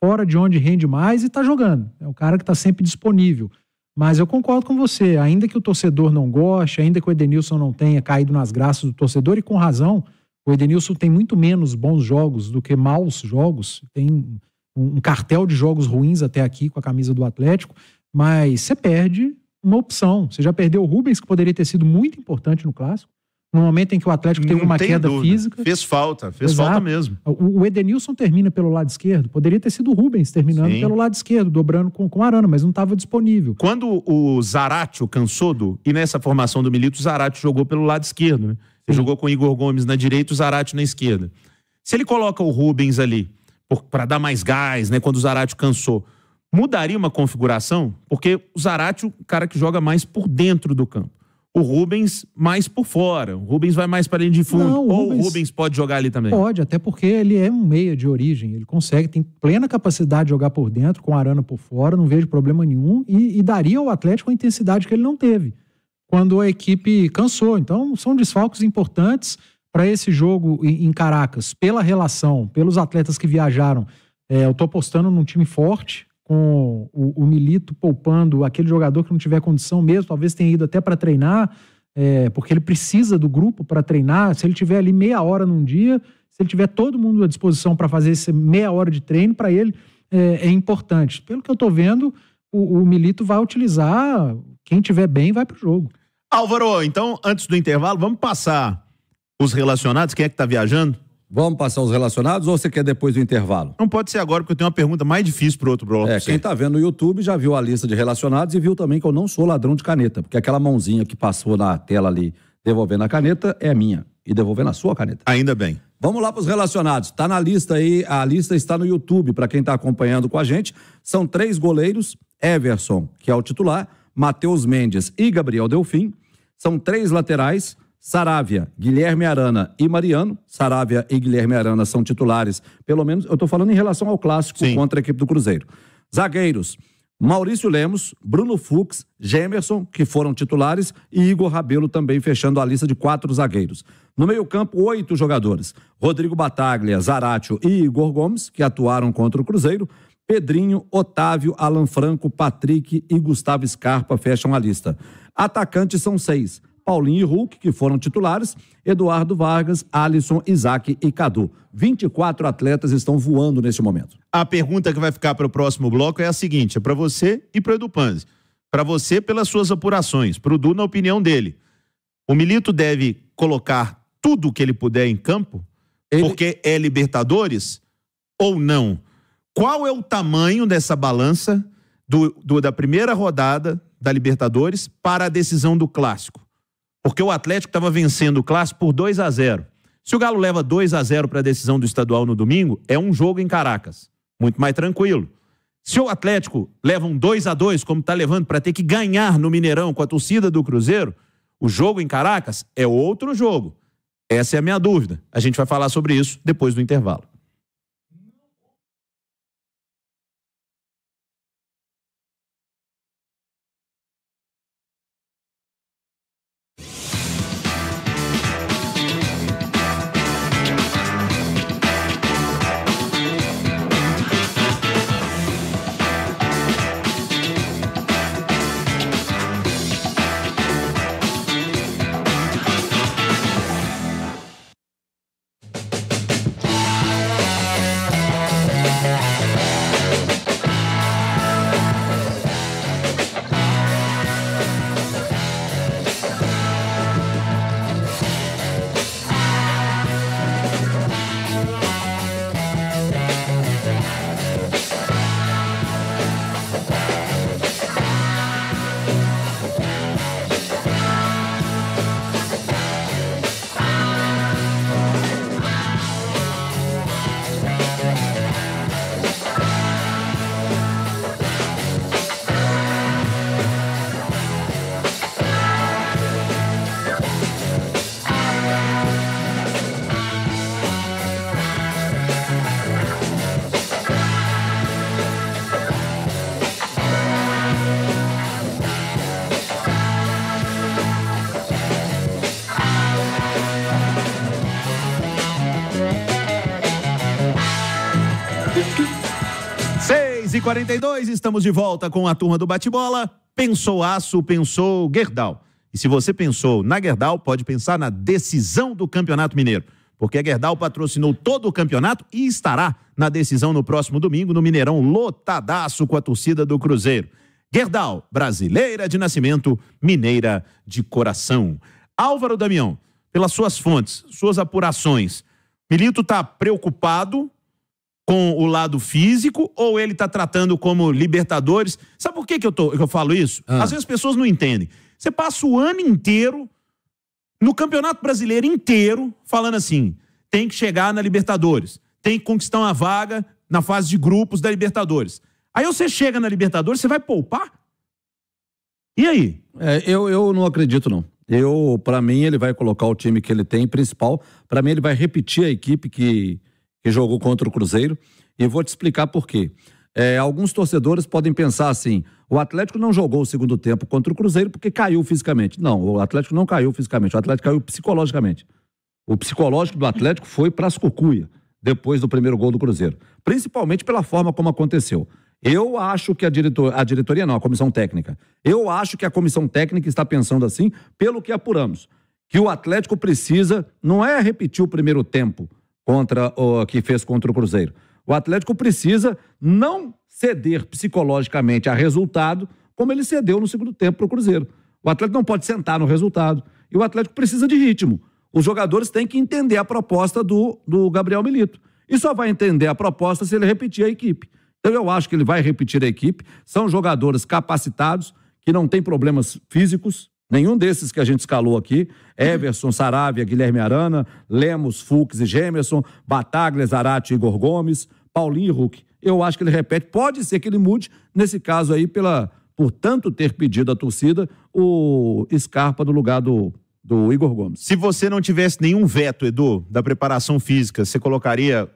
fora de onde rende mais e está jogando. É um cara que está sempre disponível. Mas eu concordo com você, ainda que o torcedor não goste, ainda que o Edenilson não tenha caído nas graças do torcedor, e com razão, o Edenilson tem muito menos bons jogos do que maus jogos, tem um cartel de jogos ruins até aqui com a camisa do Atlético, mas você perde uma opção. Você já perdeu o Rubens, que poderia ter sido muito importante no clássico no momento em que o Atlético tem uma queda dúvida. física. Fez falta, fez Exato. falta mesmo. O Edenilson termina pelo lado esquerdo, poderia ter sido o Rubens terminando Sim. pelo lado esquerdo, dobrando com, com Arana, mas não estava disponível. Quando o Zaratio cansou do, e nessa formação do Milito, o Zaratio jogou pelo lado esquerdo, né? Ele jogou com o Igor Gomes na direita, o Zaratio na esquerda. Se ele coloca o Rubens ali para dar mais gás, né, quando o Zaratio cansou, mudaria uma configuração? Porque o Zaratio, é cara que joga mais por dentro do campo o Rubens mais por fora. O Rubens vai mais para linha de fundo. Não, o Ou Rubens o Rubens pode jogar ali também? Pode, até porque ele é um meia de origem. Ele consegue, tem plena capacidade de jogar por dentro, com a Arana por fora, não vejo problema nenhum. E, e daria ao Atlético a intensidade que ele não teve quando a equipe cansou. Então, são desfalques importantes para esse jogo em Caracas, pela relação, pelos atletas que viajaram. É, eu estou apostando num time forte, com o, o, Milito poupando aquele jogador que não tiver condição mesmo, talvez tenha ido até para treinar, é, porque ele precisa do grupo para treinar. Se ele tiver ali meia hora num dia, se ele tiver todo mundo à disposição para fazer essa meia hora de treino, para ele é, é, importante. Pelo que eu estou vendo, o, o Milito vai utilizar quem tiver bem vai para o jogo. Álvaro, então, antes do intervalo, vamos passar os relacionados, quem é que está viajando? Vamos passar os relacionados ou você quer depois do intervalo? Não pode ser agora, porque eu tenho uma pergunta mais difícil o outro bloco. É, quem está vendo no YouTube já viu a lista de relacionados e viu também que eu não sou ladrão de caneta, porque aquela mãozinha que passou na tela ali devolvendo a caneta é minha e devolvendo a sua caneta. Ainda bem. Vamos lá para os relacionados. Está na lista aí, a lista está no YouTube para quem está acompanhando com a gente. São três goleiros: Everson, que é o titular, Matheus Mendes e Gabriel Delfim. São três laterais: Saravia, Guilherme Arana e Mariano. Saravia e Guilherme Arana são titulares, pelo menos eu estou falando em relação ao clássico Sim. contra a equipe do Cruzeiro. Zagueiros, Maurício Lemos, Bruno Fux, Gemerson, que foram titulares, e Igor Rabelo também fechando a lista de quatro zagueiros. No meio-campo, oito jogadores: Rodrigo Bataglia, Zaratio e Igor Gomes, que atuaram contra o Cruzeiro. Pedrinho, Otávio, Alan Franco, Patrick e Gustavo Scarpa fecham a lista. Atacantes são seis: Paulinho e Hulk, que foram titulares, Eduardo Vargas, Alisson, Isaac e Cadu. 24 atletas estão voando nesse momento. A pergunta que vai ficar para o próximo bloco é a seguinte: é para você e para o Edu Panzi. Para você, pelas suas apurações, para o Du, na opinião dele. O Milito deve colocar tudo o que ele puder em campo, ele... porque é Libertadores ou não? Qual é o tamanho dessa balança do, do, da primeira rodada da Libertadores para a decisão do clássico? Porque o Atlético estava vencendo o clássico por 2 a 0. Se o Galo leva 2 a 0 para a decisão do estadual no domingo, é um jogo em Caracas, muito mais tranquilo. Se o Atlético leva um 2 a 2 como está levando para ter que ganhar no Mineirão com a torcida do Cruzeiro, o jogo em Caracas é outro jogo. Essa é a minha dúvida. A gente vai falar sobre isso depois do intervalo. 6 e 42 estamos de volta com a turma do bate-bola. Pensou aço, pensou Gerdau. E se você pensou na Gerdau, pode pensar na decisão do Campeonato Mineiro. Porque a Gerdau patrocinou todo o campeonato e estará na decisão no próximo domingo no Mineirão lotadaço com a torcida do Cruzeiro. Gerdau, brasileira de nascimento, mineira de coração. Álvaro Damião, pelas suas fontes, suas apurações, Milito está preocupado com o lado físico ou ele está tratando como Libertadores? Sabe por que, que, eu, tô, que eu falo isso? Ah. Às vezes as pessoas não entendem. Você passa o ano inteiro, no Campeonato Brasileiro inteiro, falando assim: tem que chegar na Libertadores, tem que conquistar uma vaga na fase de grupos da Libertadores. Aí você chega na Libertadores, você vai poupar? E aí? É, eu, eu não acredito, não. Eu, para mim, ele vai colocar o time que ele tem principal. Para mim, ele vai repetir a equipe que que jogou contra o Cruzeiro, e vou te explicar por quê. É, alguns torcedores podem pensar assim: o Atlético não jogou o segundo tempo contra o Cruzeiro porque caiu fisicamente. Não, o Atlético não caiu fisicamente, o Atlético caiu psicologicamente. O psicológico do Atlético foi para as cucuia depois do primeiro gol do Cruzeiro, principalmente pela forma como aconteceu. Eu acho que a, diretor, a diretoria, não, a comissão técnica. Eu acho que a comissão técnica está pensando assim, pelo que apuramos. Que o Atlético precisa, não é repetir o primeiro tempo, contra o que fez contra o Cruzeiro. O Atlético precisa não ceder psicologicamente a resultado, como ele cedeu no segundo tempo para o Cruzeiro. O Atlético não pode sentar no resultado. E o Atlético precisa de ritmo. Os jogadores têm que entender a proposta do, do Gabriel Milito. E só vai entender a proposta se ele repetir a equipe. Então eu acho que ele vai repetir a equipe. São jogadores capacitados, que não têm problemas físicos, Nenhum desses que a gente escalou aqui, Everson, Saravia, Guilherme Arana, Lemos, Fux e Gemerson, Bataglia, Zarate, Igor Gomes, Paulinho e Hulk. Eu acho que ele repete. Pode ser que ele mude, nesse caso aí, pela, por tanto ter pedido à torcida, o Scarpa no lugar do, do Igor Gomes. Se você não tivesse nenhum veto, Edu, da preparação física, você colocaria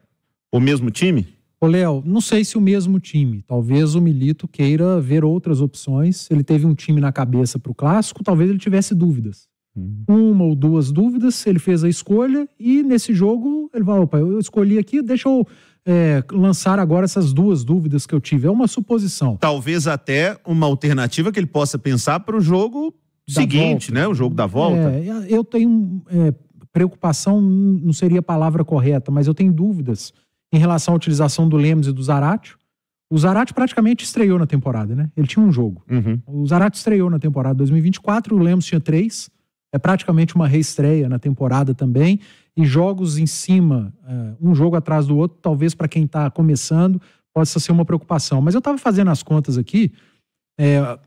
o mesmo time? Ô, Léo, não sei se o mesmo time. Talvez o Milito queira ver outras opções. Ele teve um time na cabeça para o clássico, talvez ele tivesse dúvidas. Uhum. Uma ou duas dúvidas, ele fez a escolha e nesse jogo ele vai: opa, eu escolhi aqui, deixa eu é, lançar agora essas duas dúvidas que eu tive. É uma suposição. Talvez até uma alternativa que ele possa pensar para o jogo da seguinte, volta. né? O jogo da volta. É, eu tenho é, preocupação, não seria a palavra correta, mas eu tenho dúvidas em relação à utilização do Lemos e do Zaratio. O Zarate praticamente estreou na temporada, né? Ele tinha um jogo. Uhum. O Zarate estreou na temporada 2024, o Lemos tinha três. É praticamente uma reestreia na temporada também. E jogos em cima, eh, um jogo atrás do outro, talvez para quem está começando, possa ser uma preocupação. Mas eu estava fazendo as contas aqui. É,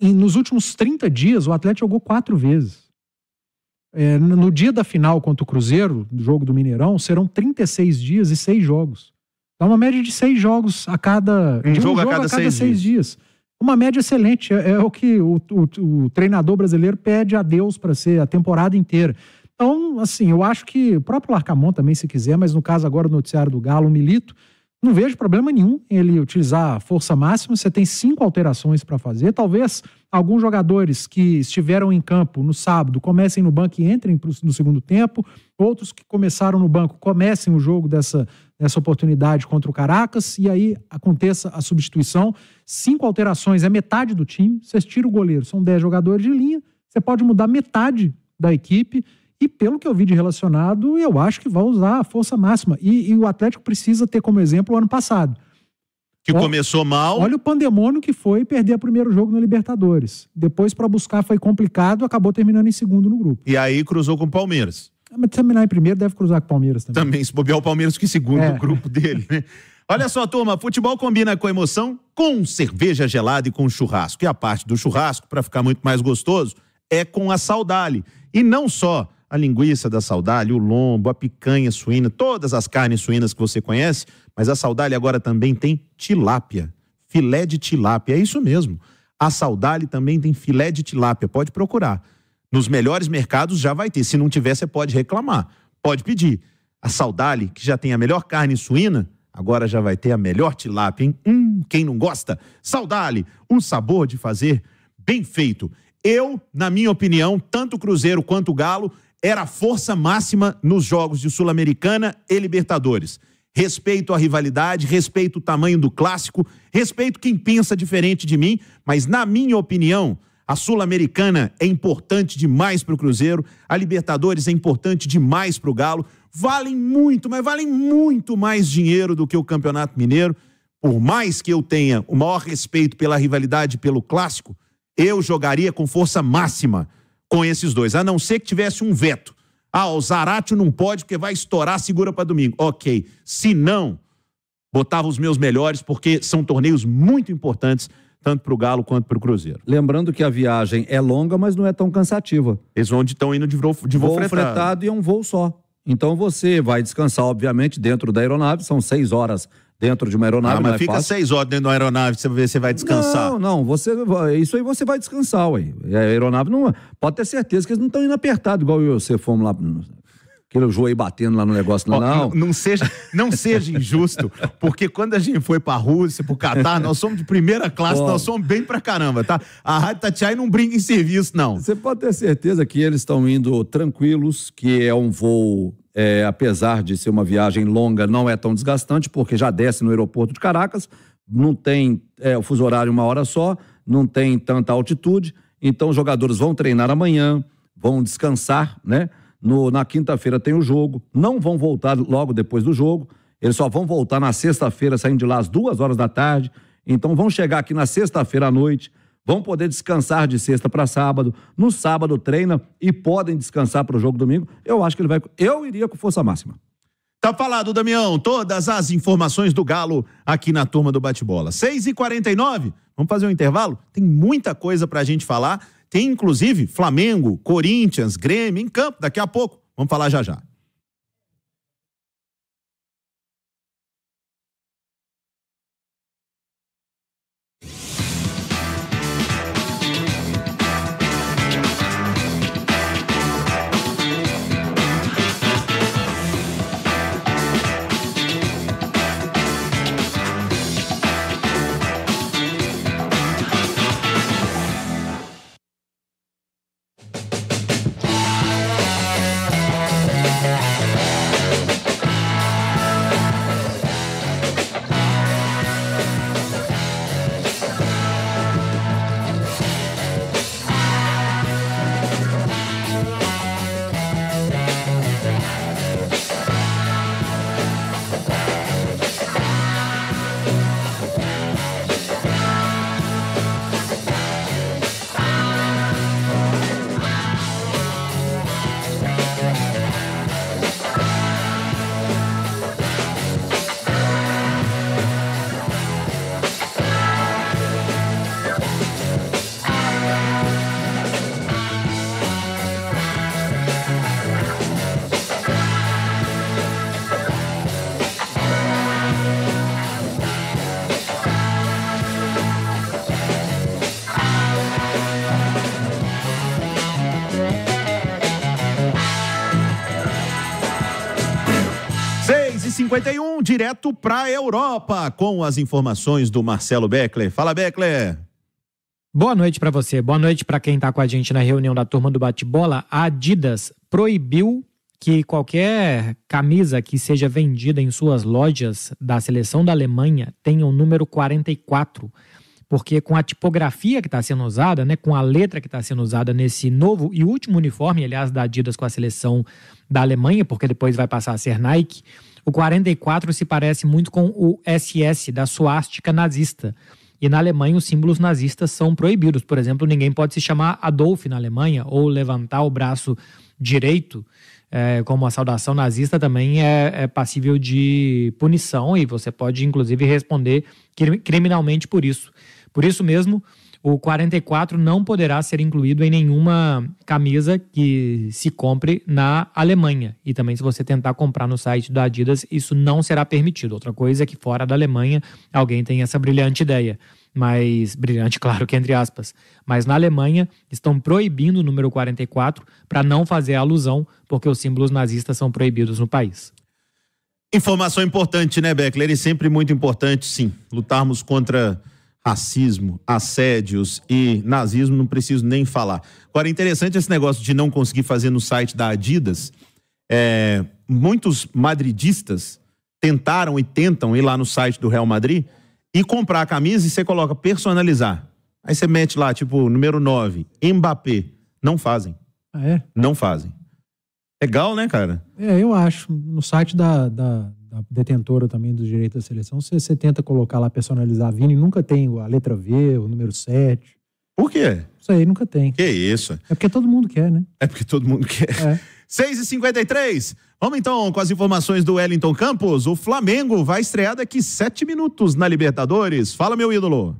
nos últimos 30 dias, o Atlético jogou quatro vezes. É, no dia da final contra o Cruzeiro, do jogo do Mineirão, serão 36 dias e 6 jogos. Dá então, uma média de 6 jogos a cada. Um, um jogo, jogo, a cada, 6 seis, dias. dias. Uma média excelente. É, é o que o, o, o, treinador brasileiro pede a Deus para ser a temporada inteira. Então, assim, eu acho que o próprio Larcamon também, se quiser, mas no caso agora do noticiário do Galo, o Milito, não vejo problema nenhum em ele utilizar a força máxima. Você tem cinco alterações para fazer. Talvez alguns jogadores que estiveram em campo no sábado comecem no banco e entrem no segundo tempo. Outros que começaram no banco comecem o jogo dessa, dessa oportunidade contra o Caracas e aí aconteça a substituição. Cinco alterações é metade do time. Você tira o goleiro, são dez jogadores de linha. Você pode mudar metade da equipe e pelo que eu vi de relacionado, eu acho que vai usar a força máxima. E, e o Atlético precisa ter como exemplo o ano passado. Que olha, começou mal. Olha o pandemônio que foi perder o primeiro jogo no Libertadores. Depois, para buscar, foi complicado, acabou terminando em segundo no grupo. E aí cruzou com o Palmeiras. Ah, mas terminar em primeiro deve cruzar com o Palmeiras também. Também, se bobear o Palmeiras, que segundo é. o grupo dele, né? Olha só, turma, futebol combina com emoção, com cerveja gelada e com churrasco. E a parte do churrasco, para ficar muito mais gostoso, é com a Saudade. E não só a linguiça da saudade, o lombo, a picanha suína, todas as carnes suínas que você conhece, mas a saudade agora também tem tilápia, filé de tilápia, é isso mesmo. A saudade também tem filé de tilápia, pode procurar. Nos melhores mercados já vai ter, se não tiver você pode reclamar, pode pedir. A saudade, que já tem a melhor carne suína, agora já vai ter a melhor tilápia, hein? Hum, quem não gosta? Saudade, um sabor de fazer bem feito. Eu, na minha opinião, tanto o Cruzeiro quanto o Galo era a força máxima nos jogos de Sul-Americana e Libertadores. Respeito a rivalidade, respeito o tamanho do clássico, respeito quem pensa diferente de mim, mas na minha opinião, a Sul-Americana é importante demais para o Cruzeiro, a Libertadores é importante demais para o Galo. Valem muito, mas valem muito mais dinheiro do que o Campeonato Mineiro. Por mais que eu tenha o maior respeito pela rivalidade e pelo clássico, eu jogaria com força máxima com esses dois, a não ser que tivesse um veto. Ah, o Zaratio não pode porque vai estourar, segura para domingo. Ok. Se não, botava os meus melhores, porque são torneios muito importantes, tanto para o Galo quanto para o Cruzeiro. Lembrando que a viagem é longa, mas não é tão cansativa. Eles vão estão indo de voo, de voo, voo fretado. fretado e é um voo só. Então você vai descansar, obviamente, dentro da aeronave, são seis horas dentro de uma aeronave. Ah, mas é fica seis horas dentro de uma aeronave, você vê se vai descansar. Não, não, você, isso aí você vai descansar, ué. A aeronave não. Pode ter certeza que eles não estão indo apertado, igual eu, você fomos lá. Aquele joelho batendo lá no negócio, não. Ó, é não. não, seja, não seja injusto, porque quando a gente foi pra Rússia, pro Catar, nós somos de primeira classe, Ó. nós somos bem pra caramba, tá? A Rádio Tatiai não brinca em serviço, não. Você pode ter certeza que eles estão indo tranquilos, que é um voo é, apesar de ser uma viagem longa, não é tão desgastante, porque já desce no aeroporto de Caracas, não tem é, o fuso horário uma hora só, não tem tanta altitude, então os jogadores vão treinar amanhã, vão descansar, né? No, na quinta-feira tem o jogo, não vão voltar logo depois do jogo, eles só vão voltar na sexta-feira, saindo de lá às duas horas da tarde, então vão chegar aqui na sexta-feira à noite, vão poder descansar de sexta para sábado. No sábado treina e podem descansar para o jogo domingo. Eu acho que ele vai. Eu iria com força máxima. Tá falado, Damião. Todas as informações do Galo aqui na turma do bate-bola. 6h49. Vamos fazer um intervalo? Tem muita coisa para a gente falar. Tem inclusive Flamengo, Corinthians, Grêmio em campo daqui a pouco. Vamos falar já já. 51, direto para a Europa, com as informações do Marcelo Beckler. Fala, Beckler. Boa noite para você, boa noite para quem está com a gente na reunião da turma do bate-bola. A Adidas proibiu que qualquer camisa que seja vendida em suas lojas da seleção da Alemanha tenha o número 44, porque com a tipografia que está sendo usada, né, com a letra que está sendo usada nesse novo e último uniforme, aliás, da Adidas com a seleção da Alemanha, porque depois vai passar a ser Nike, o 44 se parece muito com o SS da suástica nazista. E na Alemanha os símbolos nazistas são proibidos. Por exemplo, ninguém pode se chamar Adolf na Alemanha ou levantar o braço direito. É, como a saudação nazista também é, é, passível de punição e você pode, inclusive, responder criminalmente por isso. Por isso mesmo, o 44 não poderá ser incluído em nenhuma camisa que se compre na Alemanha. E também, se você tentar comprar no site da Adidas, isso não será permitido. Outra coisa é que fora da Alemanha alguém tem essa brilhante ideia. Mas, brilhante, claro que entre aspas. Mas na Alemanha estão proibindo o número 44 para não fazer alusão, porque os símbolos nazistas são proibidos no país. Informação importante, né, Beckler? E sempre muito importante, sim, lutarmos contra racismo, assédios e nazismo, não preciso nem falar. Agora, interessante esse negócio de não conseguir fazer no site da Adidas. É, muitos madridistas tentaram e tentam ir lá no site do Real Madrid e comprar a camisa e você coloca personalizar. Aí você mete lá, tipo, número 9, Mbappé. Não fazem. Ah, é? Não fazem. Legal, né, cara? É, eu acho. No site da, da, detentora também do direito da seleção, você, você tenta colocar lá, personalizar a Vini, nunca tem a letra V, o número 7. Por quê? Isso aí nunca tem. Que isso? É porque todo mundo quer, né? É porque todo mundo quer. É. 6h53. Vamos então com as informações do Wellington Campos. O Flamengo vai estrear daqui sete minutos na Libertadores. Fala, meu ídolo.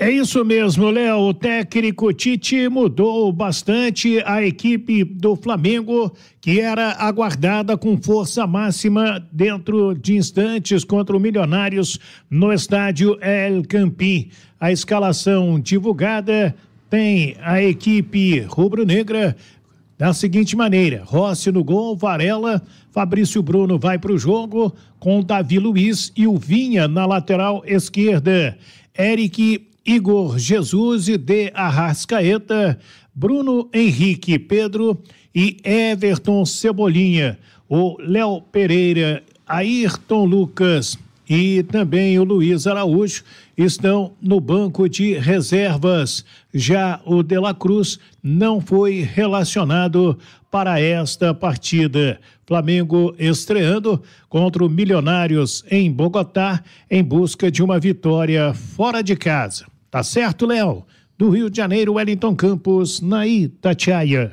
É isso mesmo, Léo. O técnico Tite mudou bastante a equipe do Flamengo, que era aguardada com força máxima dentro de instantes contra o Milionários no estádio El Campín. A escalação divulgada tem a equipe rubro-negra da seguinte maneira: Rossi no gol, Varela, Fabrício Bruno vai para o jogo com Davi Luiz e o Vinha na lateral esquerda. Eric Igor Jesus e de Arrascaeta, Bruno Henrique Pedro e Everton Cebolinha, o Léo Pereira, Ayrton Lucas e também o Luiz Araújo estão no banco de reservas. Já o De La Cruz não foi relacionado para esta partida. Flamengo estreando contra o Milionários em Bogotá em busca de uma vitória fora de casa. Tá certo, Léo? Do Rio de Janeiro, Wellington Campos, na Itatiaia.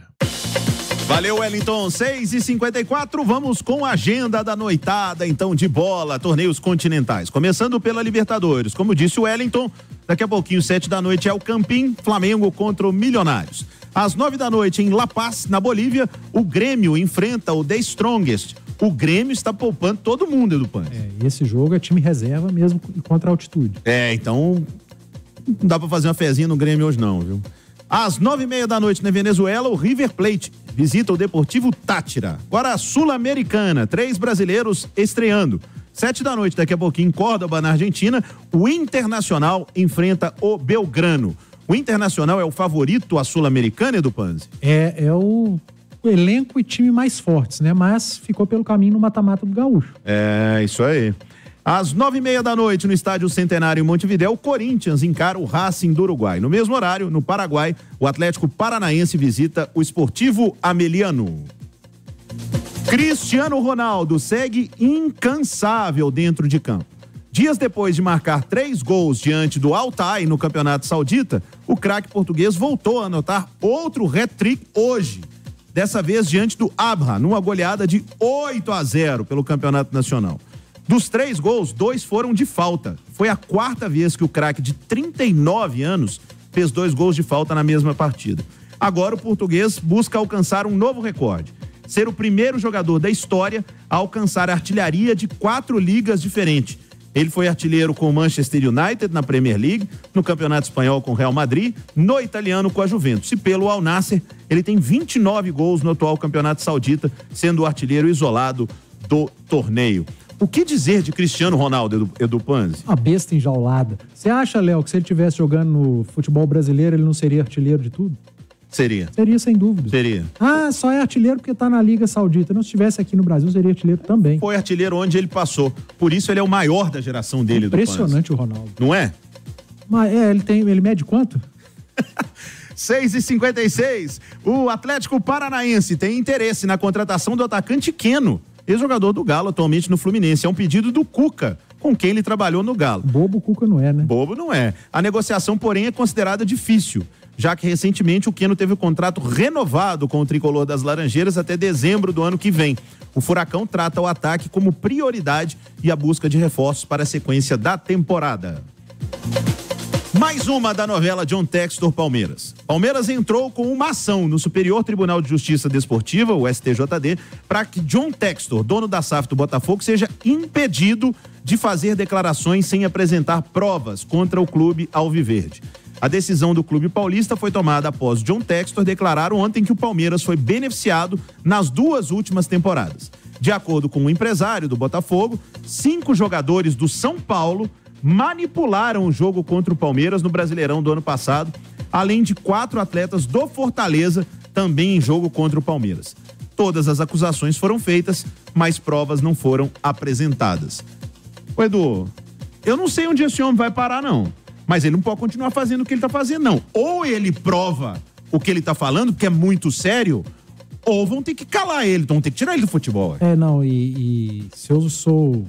Valeu, Wellington. 6 e 54 vamos com a agenda da noitada, então, de bola, torneios continentais. Começando pela Libertadores. Como disse o Wellington, daqui a pouquinho, 7 da noite, é o Campim, Flamengo contra o Milionários. Às 9 da noite, em La Paz, na Bolívia, o Grêmio enfrenta o The Strongest. O Grêmio está poupando todo mundo, Edu Pan. É, esse jogo é time reserva mesmo contra a altitude. É, então não dá pra fazer uma fezinha no Grêmio hoje, não, viu? Às nove e meia da noite na Venezuela, o River Plate visita o Deportivo Tátira. Agora a Sul-Americana, três brasileiros estreando. Sete da noite, daqui a pouquinho, em Córdoba, na Argentina, o Internacional enfrenta o Belgrano. O Internacional é o favorito à Sul-Americana, Edu Panzi? É, é o, o, elenco e time mais fortes, né? Mas ficou pelo caminho no mata-mata do Gaúcho. É, isso aí. Às nove e meia da noite, no Estádio Centenário em Montevidéu, Corinthians encara o Racing do Uruguai. No mesmo horário, no Paraguai, o Atlético Paranaense visita o Esportivo Ameliano. Cristiano Ronaldo segue incansável dentro de campo. Dias depois de marcar três gols diante do Altai no Campeonato Saudita, o craque português voltou a anotar outro hat-trick hoje. Dessa vez diante do Abra, numa goleada de 8 a 0 pelo Campeonato Nacional. Dos três gols, dois foram de falta. Foi a quarta vez que o craque de 39 anos fez dois gols de falta na mesma partida. Agora o português busca alcançar um novo recorde. Ser o primeiro jogador da história a alcançar a artilharia de quatro ligas diferentes. Ele foi artilheiro com o Manchester United na Premier League, no Campeonato Espanhol com o Real Madrid, no italiano com a Juventus. E pelo Al Nasser, ele tem 29 gols no atual Campeonato Saudita, sendo o artilheiro isolado do torneio. O que dizer de Cristiano Ronaldo, Edu, Edu Panzi? Uma besta enjaulada. Você acha, Léo, que se ele tivesse jogando no futebol brasileiro, ele não seria artilheiro de tudo? Seria. Seria, sem dúvida. Seria. Ah, só é artilheiro porque está na Liga Saudita. Não estivesse aqui no Brasil, seria artilheiro também. Foi artilheiro onde ele passou. Por isso ele é o maior da geração dele, é Impressionante o Ronaldo. Não é? Mas é, ele tem. Ele mede quanto? 6,56. O Atlético Paranaense tem interesse na contratação do atacante Queno ex-jogador do Galo, atualmente no Fluminense. É um pedido do Cuca, com quem ele trabalhou no Galo. Bobo Cuca não é, né? Bobo não é. A negociação, porém, é considerada difícil, já que recentemente o Queno teve o contrato renovado com o tricolor das Laranjeiras até dezembro do ano que vem. O Furacão trata o ataque como prioridade e a busca de reforços para a sequência da temporada. Mais uma da novela John Textor Palmeiras. Palmeiras entrou com uma ação no Superior Tribunal de Justiça Desportiva, o STJD, para que John Textor, dono da SAF do Botafogo, seja impedido de fazer declarações sem apresentar provas contra o clube Alviverde. A decisão do clube paulista foi tomada após John Textor declarar ontem que o Palmeiras foi beneficiado nas duas últimas temporadas. De acordo com o empresário do Botafogo, cinco jogadores do São Paulo manipularam o jogo contra o Palmeiras no Brasileirão do ano passado, além de quatro atletas do Fortaleza também em jogo contra o Palmeiras. Todas as acusações foram feitas, mas provas não foram apresentadas. Ô Edu, eu não sei onde esse homem vai parar, não. Mas ele não pode continuar fazendo o que ele está fazendo, não. Ou ele prova o que ele está falando, que é muito sério, ou vão ter que calar ele, vão ter que tirar ele do futebol. É, não, e, e se eu sou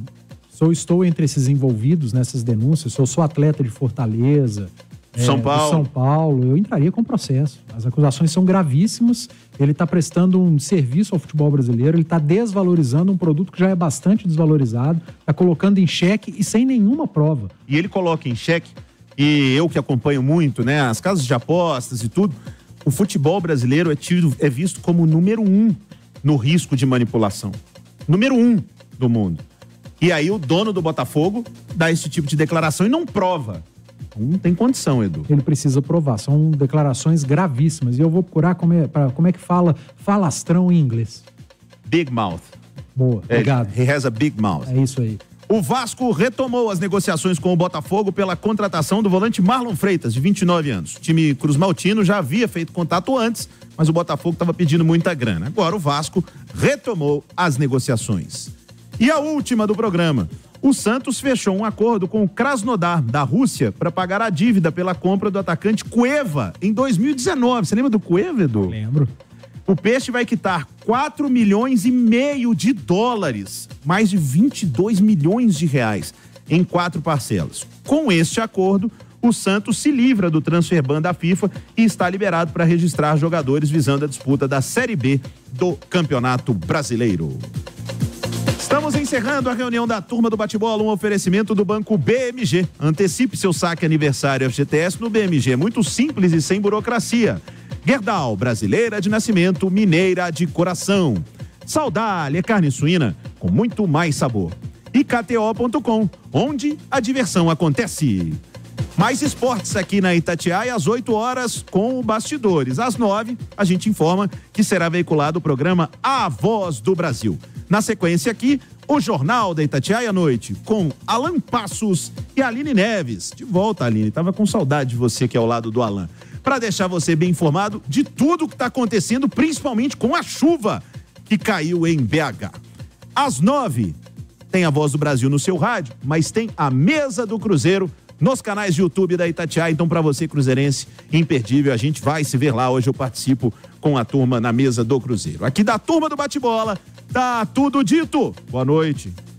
Sou, estou entre esses envolvidos nessas denúncias, sou, sou atleta de Fortaleza, é, São, é, Paulo. São Paulo, eu entraria com processo. As acusações são gravíssimas. Ele está prestando um serviço ao futebol brasileiro, ele está desvalorizando um produto que já é bastante desvalorizado, está colocando em xeque e sem nenhuma prova. E ele coloca em xeque, e eu que acompanho muito, né, as casas de apostas e tudo, o futebol brasileiro é, tido, é visto como número um no risco de manipulação. Número um do mundo. E aí o dono do Botafogo dá esse tipo de declaração e não prova. Não tem condição, Edu. Ele precisa provar. São declarações gravíssimas. E eu vou procurar como é, pra, como é que fala falastrão em inglês. Big mouth. Boa, é, obrigado. he has a big mouth. É isso aí. O Vasco retomou as negociações com o Botafogo pela contratação do volante Marlon Freitas, de 29 anos. O time Cruz Maltino já havia feito contato antes, mas o Botafogo estava pedindo muita grana. Agora o Vasco retomou as negociações. E a última do programa. O Santos fechou um acordo com o Krasnodar, da Rússia, para pagar a dívida pela compra do atacante Cueva em 2019. Você lembra do Cueva, Edu? Eu lembro. O peixe vai quitar 4 milhões e meio de dólares, mais de 22 milhões de reais, em quatro parcelas. Com este acordo, o Santos se livra do transfer ban da FIFA e está liberado para registrar jogadores visando a disputa da Série B do Campeonato Brasileiro. Estamos encerrando a reunião da turma do bate-bola, um oferecimento do Banco BMG. Antecipe seu saque aniversário FGTS no BMG, muito simples e sem burocracia. Gerdau, brasileira de nascimento, mineira de coração. Saudalha, carne suína com muito mais sabor. E KTO.com, onde a diversão acontece. Mais esportes aqui na Itatiaia às 8 horas com o Bastidores. Às 9, a gente informa que será veiculado o programa A Voz do Brasil. Na sequência aqui, o Jornal da Itatiaia à noite, com Alan Passos e Aline Neves. De volta, Aline, tava com saudade de você que é ao lado do Alan. Para deixar você bem informado de tudo o que está acontecendo, principalmente com a chuva que caiu em BH. Às nove, tem a voz do Brasil no seu rádio, mas tem a mesa do Cruzeiro nos canais de YouTube da Itatiaia. Então, para você, Cruzeirense, imperdível. A gente vai se ver lá. Hoje eu participo com a turma na mesa do Cruzeiro. Aqui da turma do bate-bola, tá tudo dito. Boa noite.